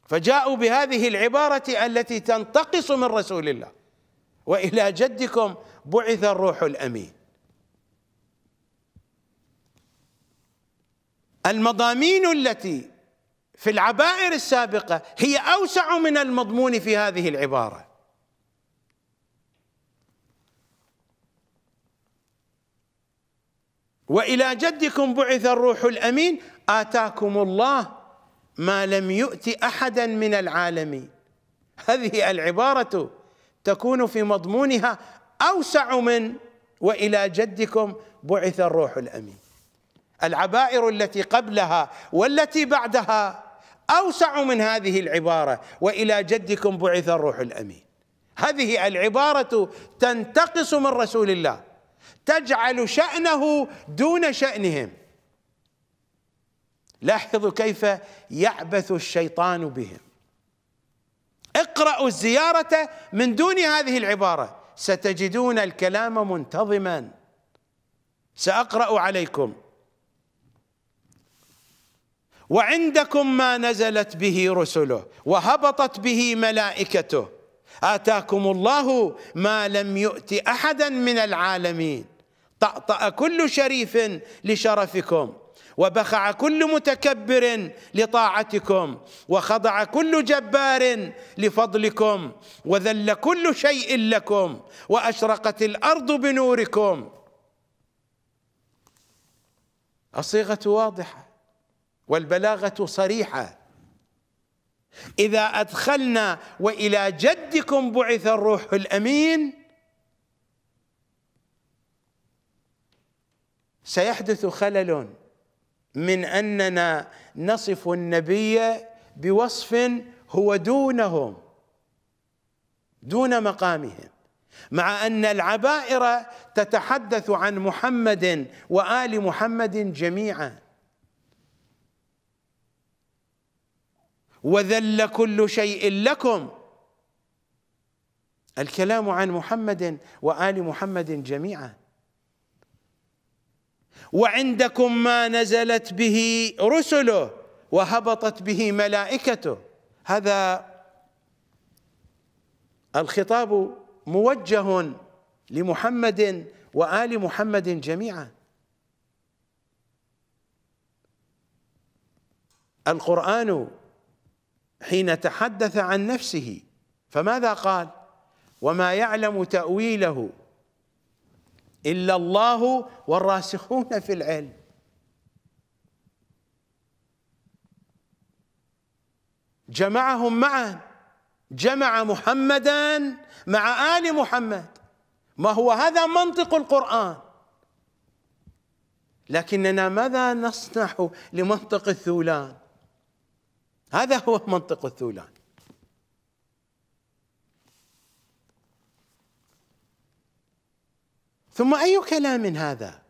فجاءوا بهذه العبارة التي تنتقص من رسول الله وإلى جدكم بعث الروح الأمين المضامين التي في العبائر السابقة هي أوسع من المضمون في هذه العبارة وإلى جدكم بعث الروح الأمين آتاكم الله ما لم يؤت أحدا من العالمين هذه العبارة تكون في مضمونها أوسع من وإلى جدكم بعث الروح الأمين العبائر التي قبلها والتي بعدها اوسع من هذه العباره والى جدكم بعث الروح الامين هذه العباره تنتقص من رسول الله تجعل شانه دون شانهم لاحظوا كيف يعبث الشيطان بهم اقرأوا الزيارة من دون هذه العبارة ستجدون الكلام منتظما سأقرأ عليكم وعندكم ما نزلت به رسله وهبطت به ملائكته آتاكم الله ما لم يؤت أحدا من العالمين طأطأ كل شريف لشرفكم وبخع كل متكبر لطاعتكم وخضع كل جبار لفضلكم وذل كل شيء لكم واشرقت الارض بنوركم الصيغه واضحه والبلاغة صريحة إذا أدخلنا وإلى جدكم بعث الروح الأمين سيحدث خلل من أننا نصف النبي بوصف هو دونهم دون مقامهم مع أن العبائر تتحدث عن محمد وآل محمد جميعاً وذل كل شيء لكم الكلام عن محمد وآل محمد جميعا وعندكم ما نزلت به رسله وهبطت به ملائكته هذا الخطاب موجه لمحمد وآل محمد جميعا القرآن حين تحدث عن نفسه فماذا قال وما يعلم تأويله إلا الله والراسخون في العلم جمعهم معا جمع محمدا مع آل محمد ما هو هذا منطق القرآن لكننا ماذا نصنع لمنطق الثولان هذا هو منطق الثولان ثم أي كلام هذا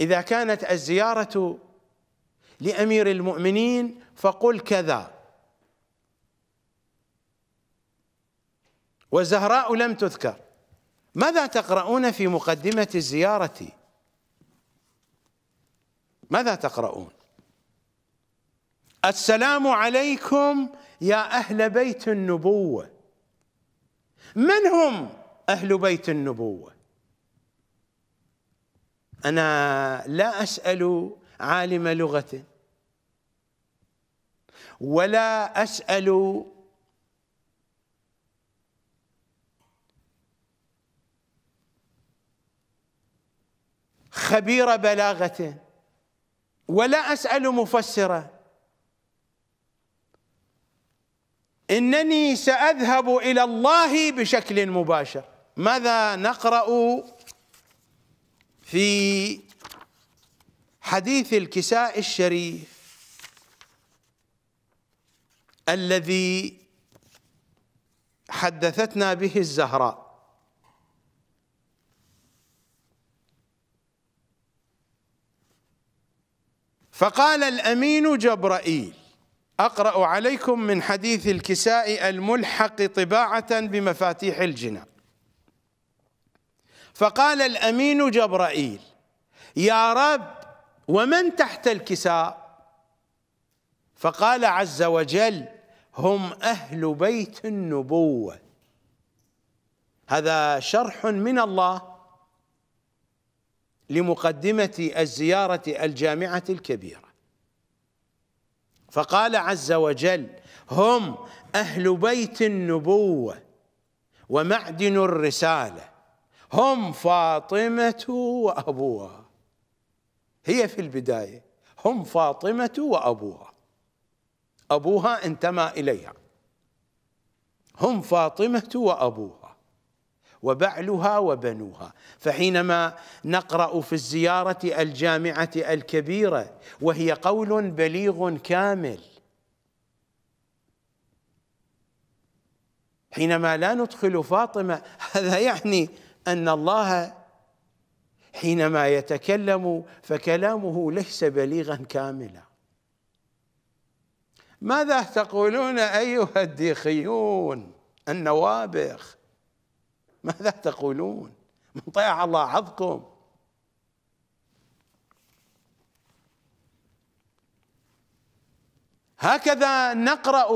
إذا كانت الزيارة لأمير المؤمنين فقل كذا والزهراء لم تذكر ماذا تقرؤون في مقدمة الزيارة ماذا تقرؤون السلام عليكم يا اهل بيت النبوه من هم اهل بيت النبوه انا لا اسال عالم لغه ولا اسال خبير بلاغه ولا اسال مفسره انني ساذهب الى الله بشكل مباشر ماذا نقرا في حديث الكساء الشريف الذي حدثتنا به الزهراء فقال الامين جبرائيل أقرأ عليكم من حديث الكساء الملحق طباعة بمفاتيح الجنان فقال الأمين جبرائيل يا رب ومن تحت الكساء فقال عز وجل هم أهل بيت النبوة هذا شرح من الله لمقدمة الزيارة الجامعة الكبيرة فقال عز وجل هم اهل بيت النبوه ومعدن الرساله هم فاطمه وابوها هي في البدايه هم فاطمه وابوها ابوها انتمى اليها هم فاطمه وابوها وبعلها وبنوها فحينما نقرأ في الزيارة الجامعة الكبيرة وهي قول بليغ كامل حينما لا ندخل فاطمة هذا يعني أن الله حينما يتكلم فكلامه ليس بليغا كاملا ماذا تقولون أيها الديخيون النوابخ ماذا تقولون من طيع الله عظكم هكذا نقرأ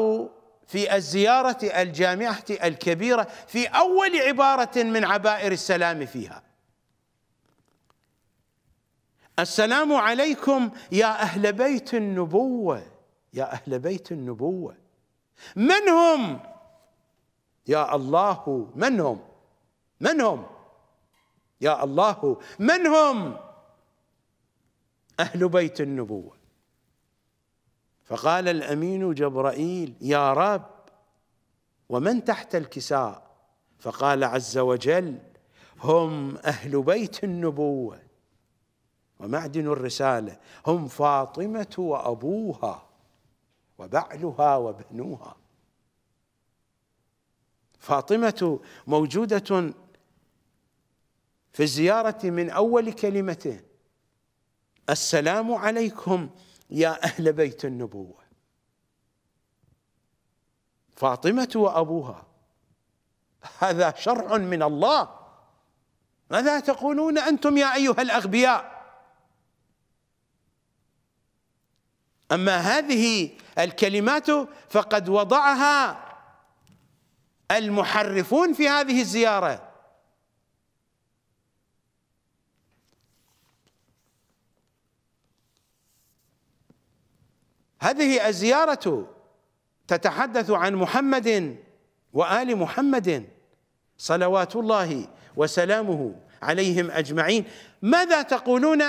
في الزيارة الجامعة الكبيرة في أول عبارة من عبائر السلام فيها السلام عليكم يا أهل بيت النبوة يا أهل بيت النبوة من هم يا الله من هم من هم يا الله من هم اهل بيت النبوه فقال الامين جبرائيل يا رب ومن تحت الكساء فقال عز وجل هم اهل بيت النبوه ومعدن الرساله هم فاطمه وابوها وبعلها وبنوها فاطمه موجوده في الزيارة من أول كلمتين السلام عليكم يا أهل بيت النبوة فاطمة وأبوها هذا شرع من الله ماذا تقولون أنتم يا أيها الأغبياء أما هذه الكلمات فقد وضعها المحرفون في هذه الزياره هذه الزيارة تتحدث عن محمد وآل محمد صلوات الله وسلامه عليهم أجمعين ماذا تقولون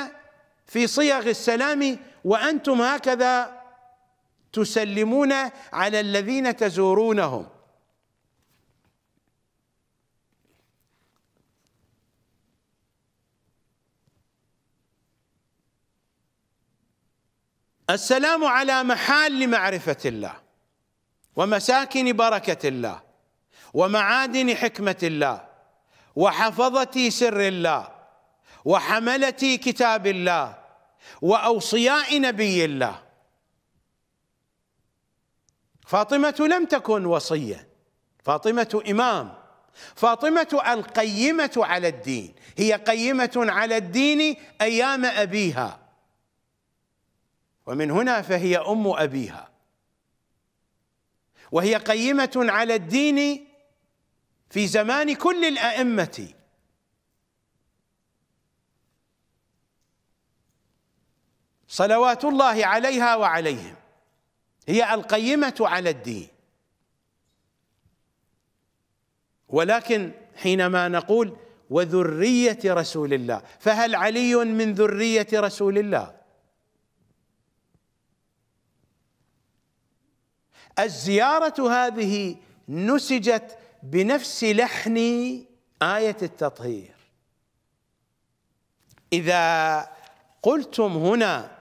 في صيغ السلام وأنتم هكذا تسلمون على الذين تزورونهم السلام على محال معرفة الله ومساكن بركة الله ومعادن حكمة الله وحفظة سر الله وحملة كتاب الله وأوصياء نبي الله فاطمة لم تكن وصية فاطمة إمام فاطمة القيمة على الدين هي قيمة على الدين أيام أبيها ومن هنا فهي أم أبيها وهي قيمة على الدين في زمان كل الأئمة صلوات الله عليها وعليهم هي القيمة على الدين ولكن حينما نقول وذرية رسول الله فهل علي من ذرية رسول الله الزيارة هذه نسجت بنفس لحن آية التطهير إذا قلتم هنا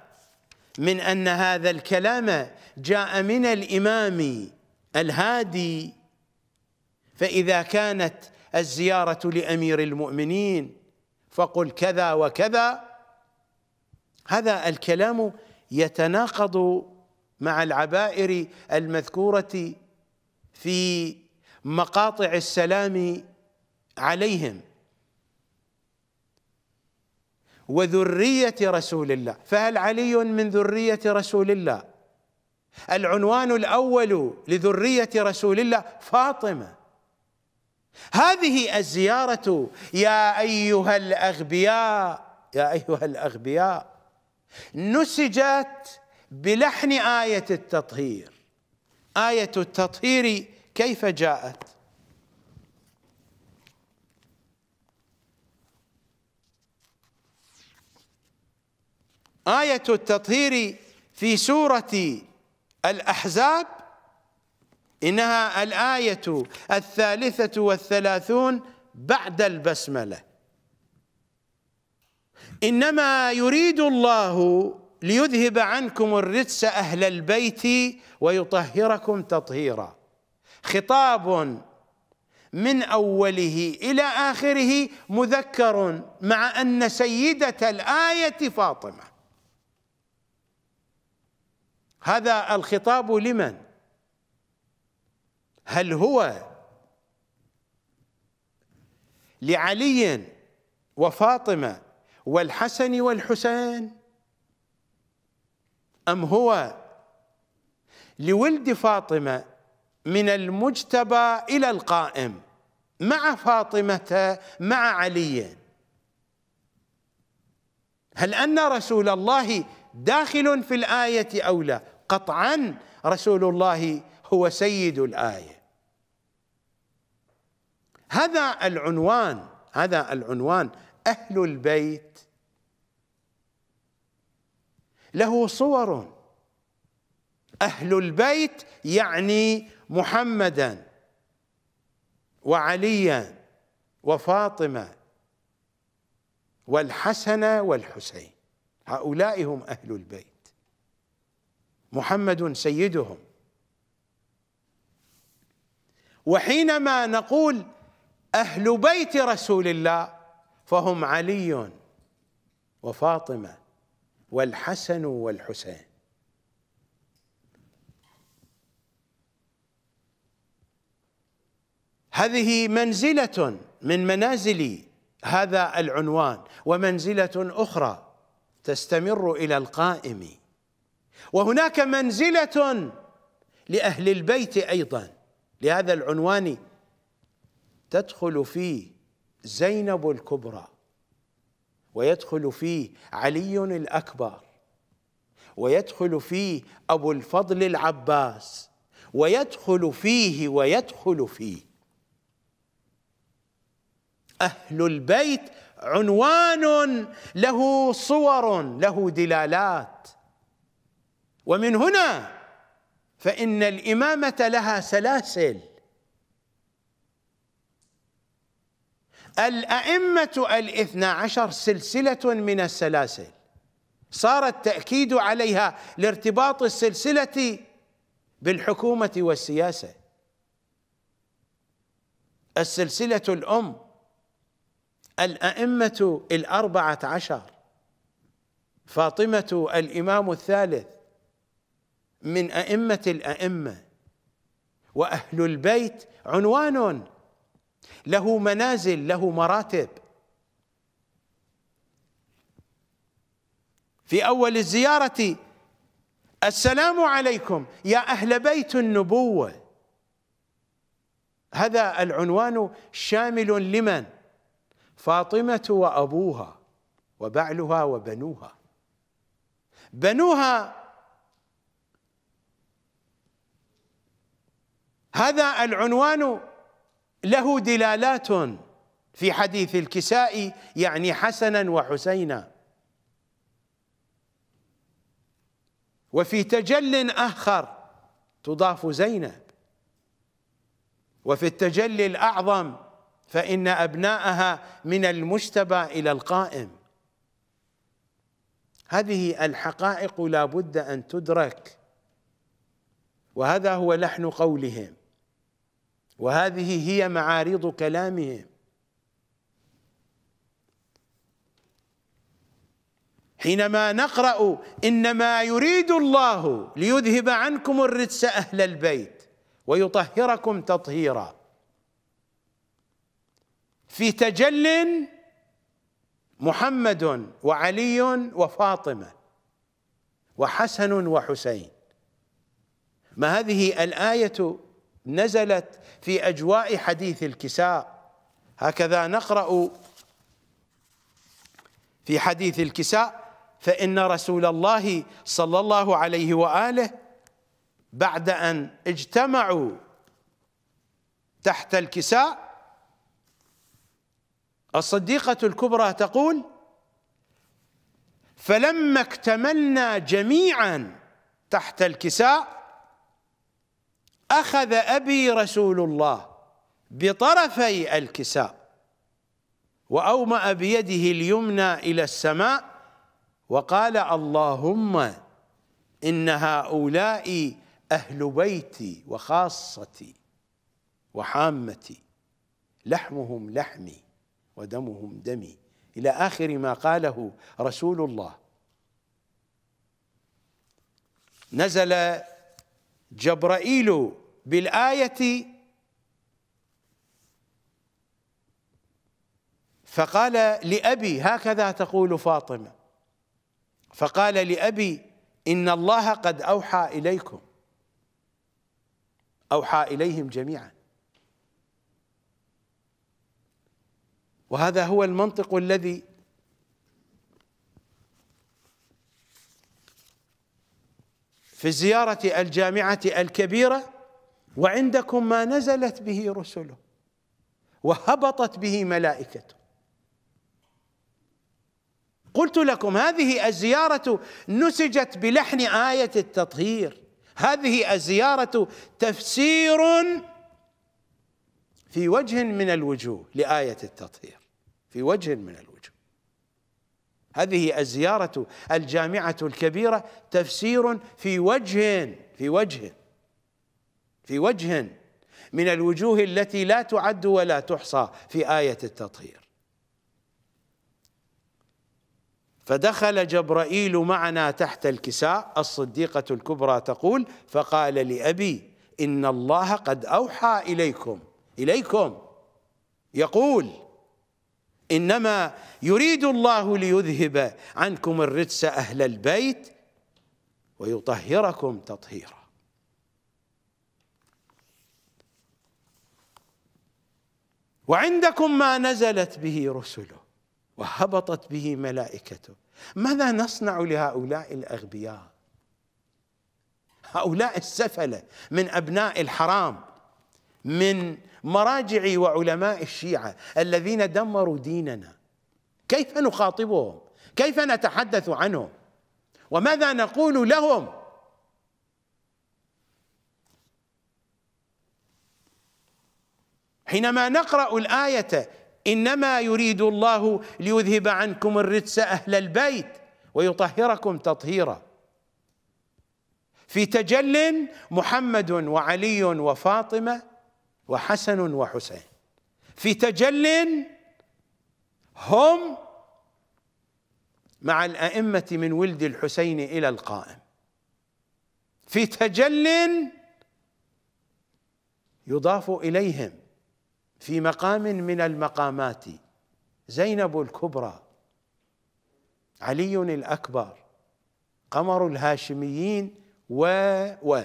من أن هذا الكلام جاء من الإمام الهادي فإذا كانت الزيارة لأمير المؤمنين فقل كذا وكذا هذا الكلام يتناقض مع العبائر المذكورة في مقاطع السلام عليهم وذرية رسول الله فهل علي من ذرية رسول الله العنوان الأول لذرية رسول الله فاطمة هذه الزيارة يا أيها الأغبياء يا أيها الأغبياء نسجت بلحن آية التطهير آية التطهير كيف جاءت آية التطهير في سورة الأحزاب إنها الآية الثالثة والثلاثون بعد البسملة إنما يريد الله ليذهب عنكم الرجس أهل البيت ويطهركم تطهيرا خطاب من أوله إلى آخره مذكر مع أن سيدة الآية فاطمة هذا الخطاب لمن؟ هل هو لعلي وفاطمة والحسن والحسين أم هو لولد فاطمة من المجتبى إلى القائم مع فاطمة مع علي هل أن رسول الله داخل في الآية أو لا قطعا رسول الله هو سيد الآية هذا العنوان هذا العنوان أهل البيت له صور أهل البيت يعني محمدا وعليا وفاطمة والحسن والحسين هؤلاء هم أهل البيت محمد سيدهم وحينما نقول أهل بيت رسول الله فهم علي وفاطمه والحسن والحسين هذه منزلة من منازل هذا العنوان ومنزلة أخرى تستمر إلى القائم وهناك منزلة لأهل البيت أيضا لهذا العنوان تدخل فيه زينب الكبرى ويدخل فيه علي الأكبر ويدخل فيه أبو الفضل العباس ويدخل فيه ويدخل فيه أهل البيت عنوان له صور له دلالات ومن هنا فإن الإمامة لها سلاسل الأئمة الاثنى عشر سلسلة من السلاسل صار التأكيد عليها لارتباط السلسلة بالحكومة والسياسة السلسلة الأم الأئمة الأربعة عشر فاطمة الإمام الثالث من أئمة الأئمة وأهل البيت عنوان له منازل له مراتب في اول الزياره السلام عليكم يا اهل بيت النبوه هذا العنوان شامل لمن فاطمه وابوها وبعلها وبنوها بنوها هذا العنوان له دلالات في حديث الكسائي يعني حسنا وحسينا وفي تجل آخر تضاف زينب وفي التجلي الأعظم فإن أبناءها من المجتبى إلى القائم هذه الحقائق لا بد أن تدرك وهذا هو لحن قولهم وهذه هي معارض كلامهم حينما نقرا انما يريد الله ليذهب عنكم الرجس اهل البيت ويطهركم تطهيرا في تجل محمد وعلي وفاطمه وحسن وحسين ما هذه الايه نزلت في أجواء حديث الكساء هكذا نقرأ في حديث الكساء فإن رسول الله صلى الله عليه وآله بعد أن اجتمعوا تحت الكساء الصديقة الكبرى تقول فلما اكتملنا جميعا تحت الكساء أخذ أبي رسول الله بطرفي الكساء وأومأ بيده اليمنى إلى السماء وقال اللهم إن هؤلاء أهل بيتي وخاصتي وحامتي لحمهم لحمي ودمهم دمي إلى آخر ما قاله رسول الله نزل جبرائيل بالآية فقال لأبي هكذا تقول فاطمة فقال لأبي إن الله قد أوحى إليكم أوحى إليهم جميعا وهذا هو المنطق الذي في زيارة الجامعة الكبيرة وعندكم ما نزلت به رسله وهبطت به ملائكته قلت لكم هذه الزيارة نسجت بلحن آية التطهير هذه الزيارة تفسير في وجه من الوجوه لآية التطهير في وجه من الوجوه هذه الزيارة الجامعة الكبيرة تفسير في وجه في وجه في وجه من الوجوه التي لا تعد ولا تحصى في آية التطهير فدخل جبرائيل معنا تحت الكساء الصديقة الكبرى تقول فقال لأبي إن الله قد أوحى إليكم إليكم يقول إنما يريد الله ليذهب عنكم الرجس أهل البيت ويطهركم تطهيرا وعندكم ما نزلت به رسله وهبطت به ملائكته ماذا نصنع لهؤلاء الأغبياء هؤلاء السفلة من أبناء الحرام من مراجعي وعلماء الشيعة الذين دمروا ديننا كيف نخاطبهم كيف نتحدث عنهم وماذا نقول لهم حينما نقرأ الآية إنما يريد الله ليذهب عنكم الرجس أهل البيت ويطهركم تطهيرا في تجل محمد وعلي وفاطمة وحسن وحسين في تجل هم مع الأئمة من ولد الحسين إلى القائم في تجل يضاف إليهم في مقام من المقامات زينب الكبرى علي الأكبر قمر الهاشميين و و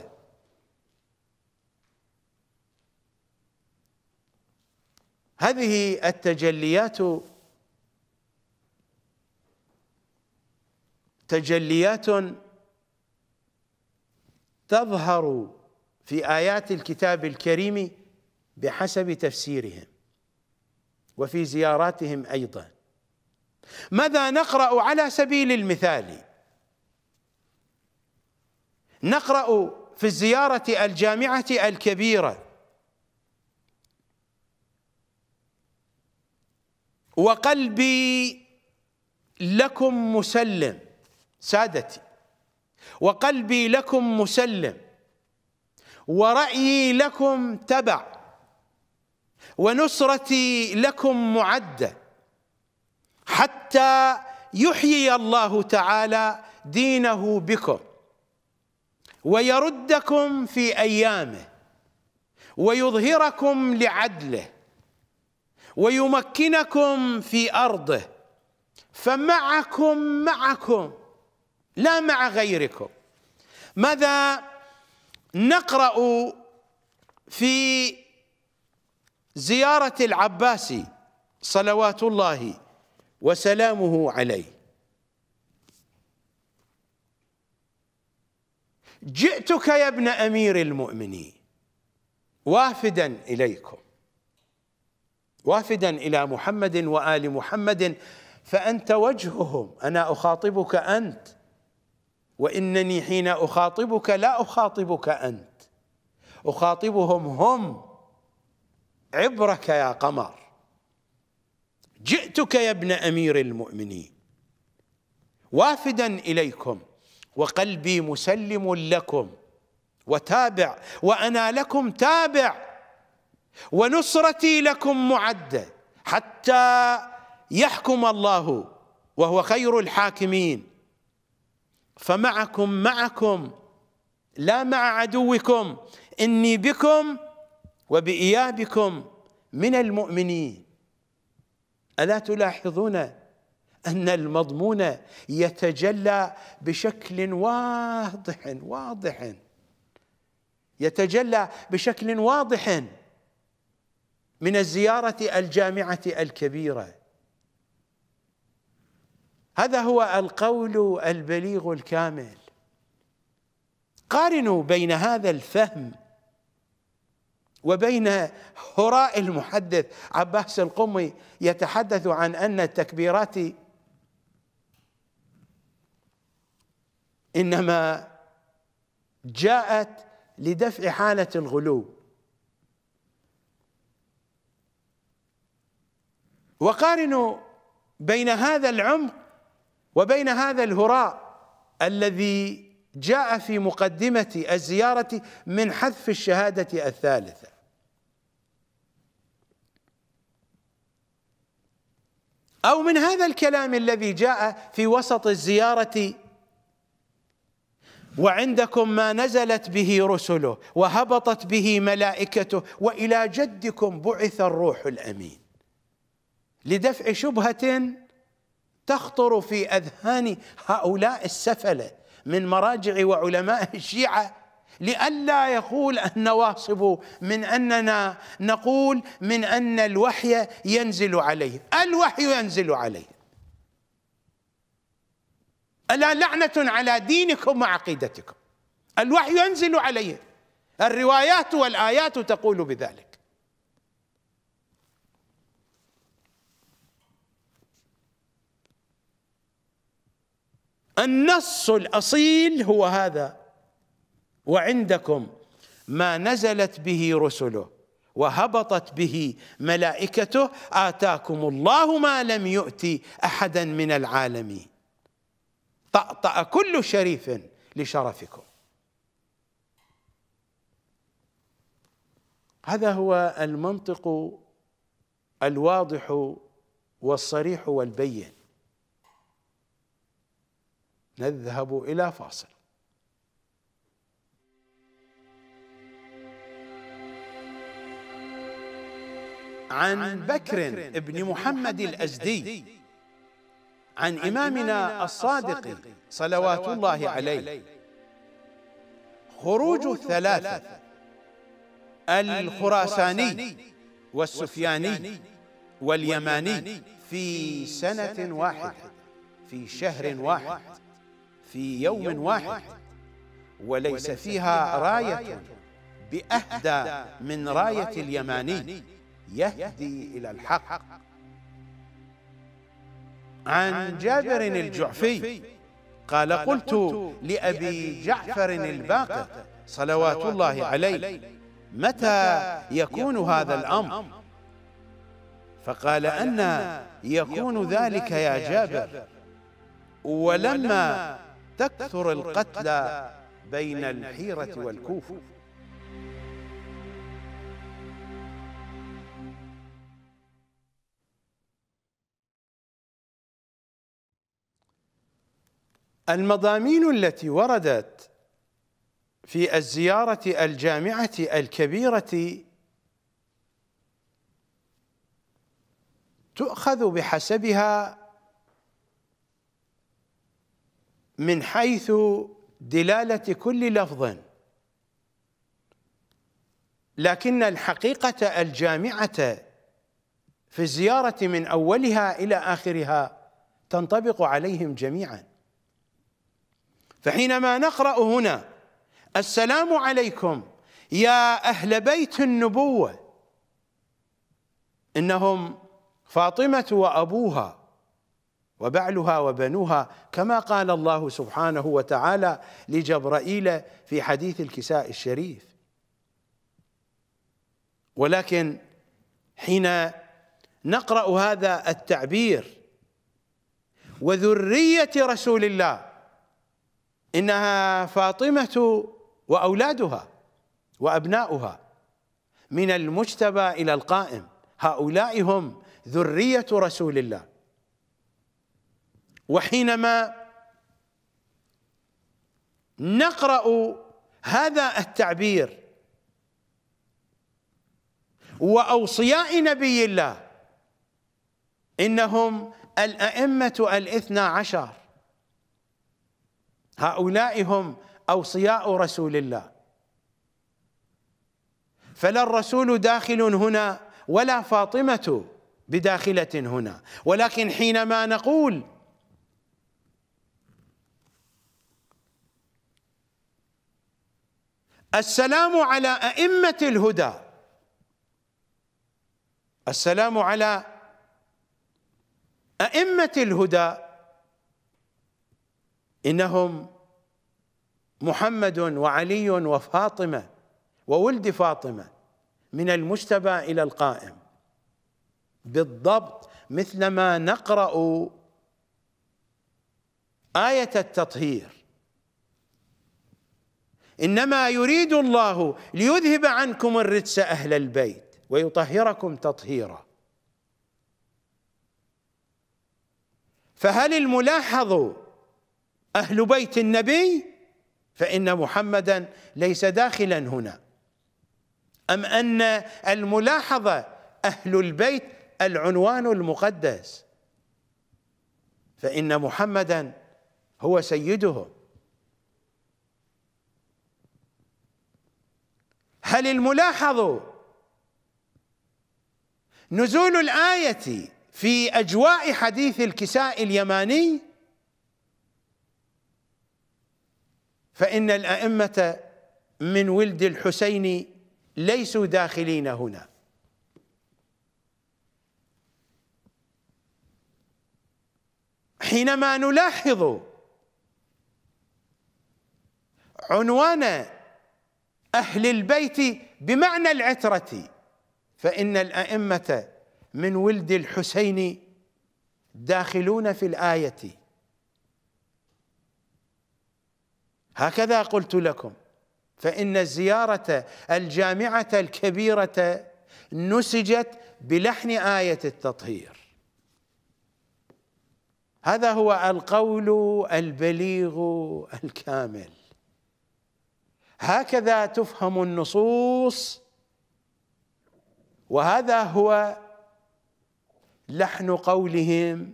هذه التجليات تجليات تظهر في آيات الكتاب الكريم بحسب تفسيرهم وفي زياراتهم أيضا ماذا نقرأ على سبيل المثال نقرأ في الزيارة الجامعة الكبيرة وقلبي لكم مسلم سادتي وقلبي لكم مسلم ورأيي لكم تبع ونصرتي لكم معدة حتى يحيي الله تعالى دينه بكم ويردكم في أيامه ويظهركم لعدله ويمكنكم في أرضه فمعكم معكم لا مع غيركم ماذا نقرأ في زيارة العباسي صلوات الله وسلامه عليه جئتك يا ابن أمير المؤمنين وافدا إليكم وافدا الى محمد وال محمد فانت وجههم انا اخاطبك انت وانني حين اخاطبك لا اخاطبك انت اخاطبهم هم عبرك يا قمر جئتك يا ابن امير المؤمنين وافدا اليكم وقلبي مسلم لكم وتابع وانا لكم تابع ونصرتي لكم معده حتى يحكم الله وهو خير الحاكمين فمعكم معكم لا مع عدوكم اني بكم وبايابكم من المؤمنين الا تلاحظون ان المضمون يتجلى بشكل واضح واضح يتجلى بشكل واضح من الزيارة الجامعة الكبيرة هذا هو القول البليغ الكامل قارنوا بين هذا الفهم وبين هراء المحدث عباس القمي يتحدث عن أن التكبيرات إنما جاءت لدفع حالة الغلو وقارنوا بين هذا العمق وبين هذا الهراء الذي جاء في مقدمة الزيارة من حذف الشهادة الثالثة أو من هذا الكلام الذي جاء في وسط الزيارة وعندكم ما نزلت به رسله وهبطت به ملائكته وإلى جدكم بعث الروح الأمين لدفع شبهة تخطر في أذهان هؤلاء السفلة من مراجع وعلماء الشيعة لئلا يقول النواصب من أننا نقول من أن الوحي ينزل عليه الوحي ينزل عليه ألا لعنة على دينكم وعقيدتكم الوحي ينزل عليه الروايات والآيات تقول بذلك النص الاصيل هو هذا وعندكم ما نزلت به رسله وهبطت به ملائكته اتاكم الله ما لم يؤت احدا من العالمين طأطأ كل شريف لشرفكم هذا هو المنطق الواضح والصريح والبين نذهب إلى فاصل عن بكر بن محمد الأزدي عن إمامنا الصادق صلوات الله عليه خروج الثلاثة الخراساني والسفياني واليماني في سنة واحدة في شهر واحد في يوم واحد وليس فيها راية بأهدى من راية اليماني يهدي إلى الحق عن جابر الجعفي قال قلت لأبي جعفر الباقر صلوات الله عليه متى يكون هذا الأمر فقال أن يكون ذلك يا جابر ولما تكثر القتلى بين الحيرة والكوفة المضامين التي وردت في الزيارة الجامعة الكبيرة تؤخذ بحسبها من حيث دلالة كل لفظ لكن الحقيقة الجامعة في الزيارة من أولها إلى آخرها تنطبق عليهم جميعا فحينما نقرأ هنا السلام عليكم يا أهل بيت النبوة إنهم فاطمة وأبوها وبعلها وبنوها كما قال الله سبحانه وتعالى لجبرائيل في حديث الكساء الشريف ولكن حين نقرا هذا التعبير وذريه رسول الله انها فاطمه واولادها وابناؤها من المجتبى الى القائم هؤلاء هم ذريه رسول الله وحينما نقرأ هذا التعبير وأوصياء نبي الله إنهم الأئمة الاثنى عشر هؤلاء هم أوصياء رسول الله فلا الرسول داخل هنا ولا فاطمة بداخلة هنا ولكن حينما نقول السلام على أئمة الهدى السلام على أئمة الهدى إنهم محمد وعلي وفاطمة وولد فاطمة من المجتبى إلى القائم بالضبط مثلما نقرأ آية التطهير انما يريد الله ليذهب عنكم الرجس اهل البيت ويطهركم تطهيرا فهل الملاحظ اهل بيت النبي فان محمدا ليس داخلا هنا ام ان الملاحظه اهل البيت العنوان المقدس فان محمدا هو سيدهم هل الملاحظ نزول الآية في أجواء حديث الكساء اليماني فإن الأئمة من ولد الحسين ليسوا داخلين هنا حينما نلاحظ عنوان أهل البيت بمعنى العترة فإن الأئمة من ولد الحسين داخلون في الآية هكذا قلت لكم فإن الزيارة الجامعة الكبيرة نسجت بلحن آية التطهير هذا هو القول البليغ الكامل هكذا تفهم النصوص وهذا هو لحن قولهم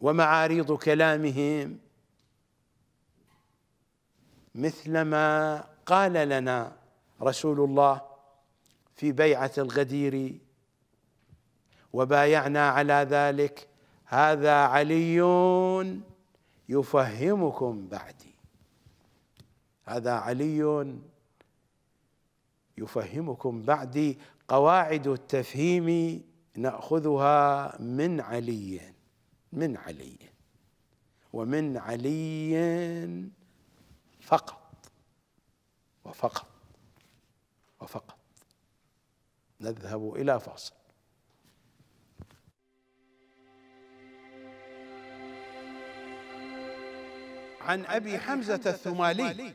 ومعاريض كلامهم مثلما قال لنا رسول الله في بيعة الغدير وبايعنا على ذلك هذا علي يفهمكم بعدي هذا علي يفهمكم بعدي قواعد التفهيم ناخذها من علي من علي ومن علي فقط وفقط وفقط نذهب الى فاصل عن ابي حمزه الثمالي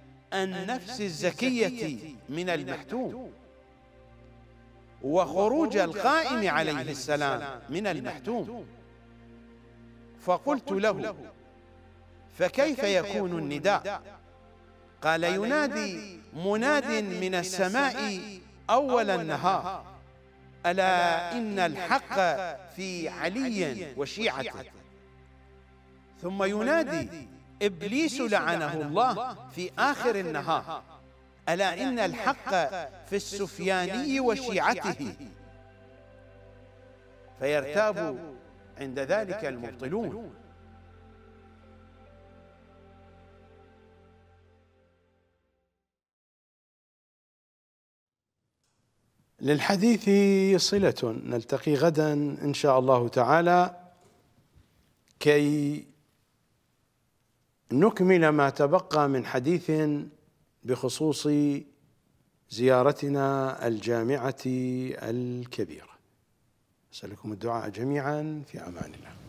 النفس الزكية من المحتوم وخروج القائم عليه السلام من المحتوم فقلت له فكيف يكون النداء قال ينادي مناد من السماء أول النهار ألا إن الحق في علي وشيعته ثم ينادي إبليس لعنه الله في آخر النهار ألا إن الحق في السفياني وشيعته فيرتاب عند ذلك المبطلون للحديث صلة نلتقي غدا إن شاء الله تعالى كي نكمل ما تبقى من حديث بخصوص زيارتنا الجامعه الكبيره اسالكم الدعاء جميعا في امان الله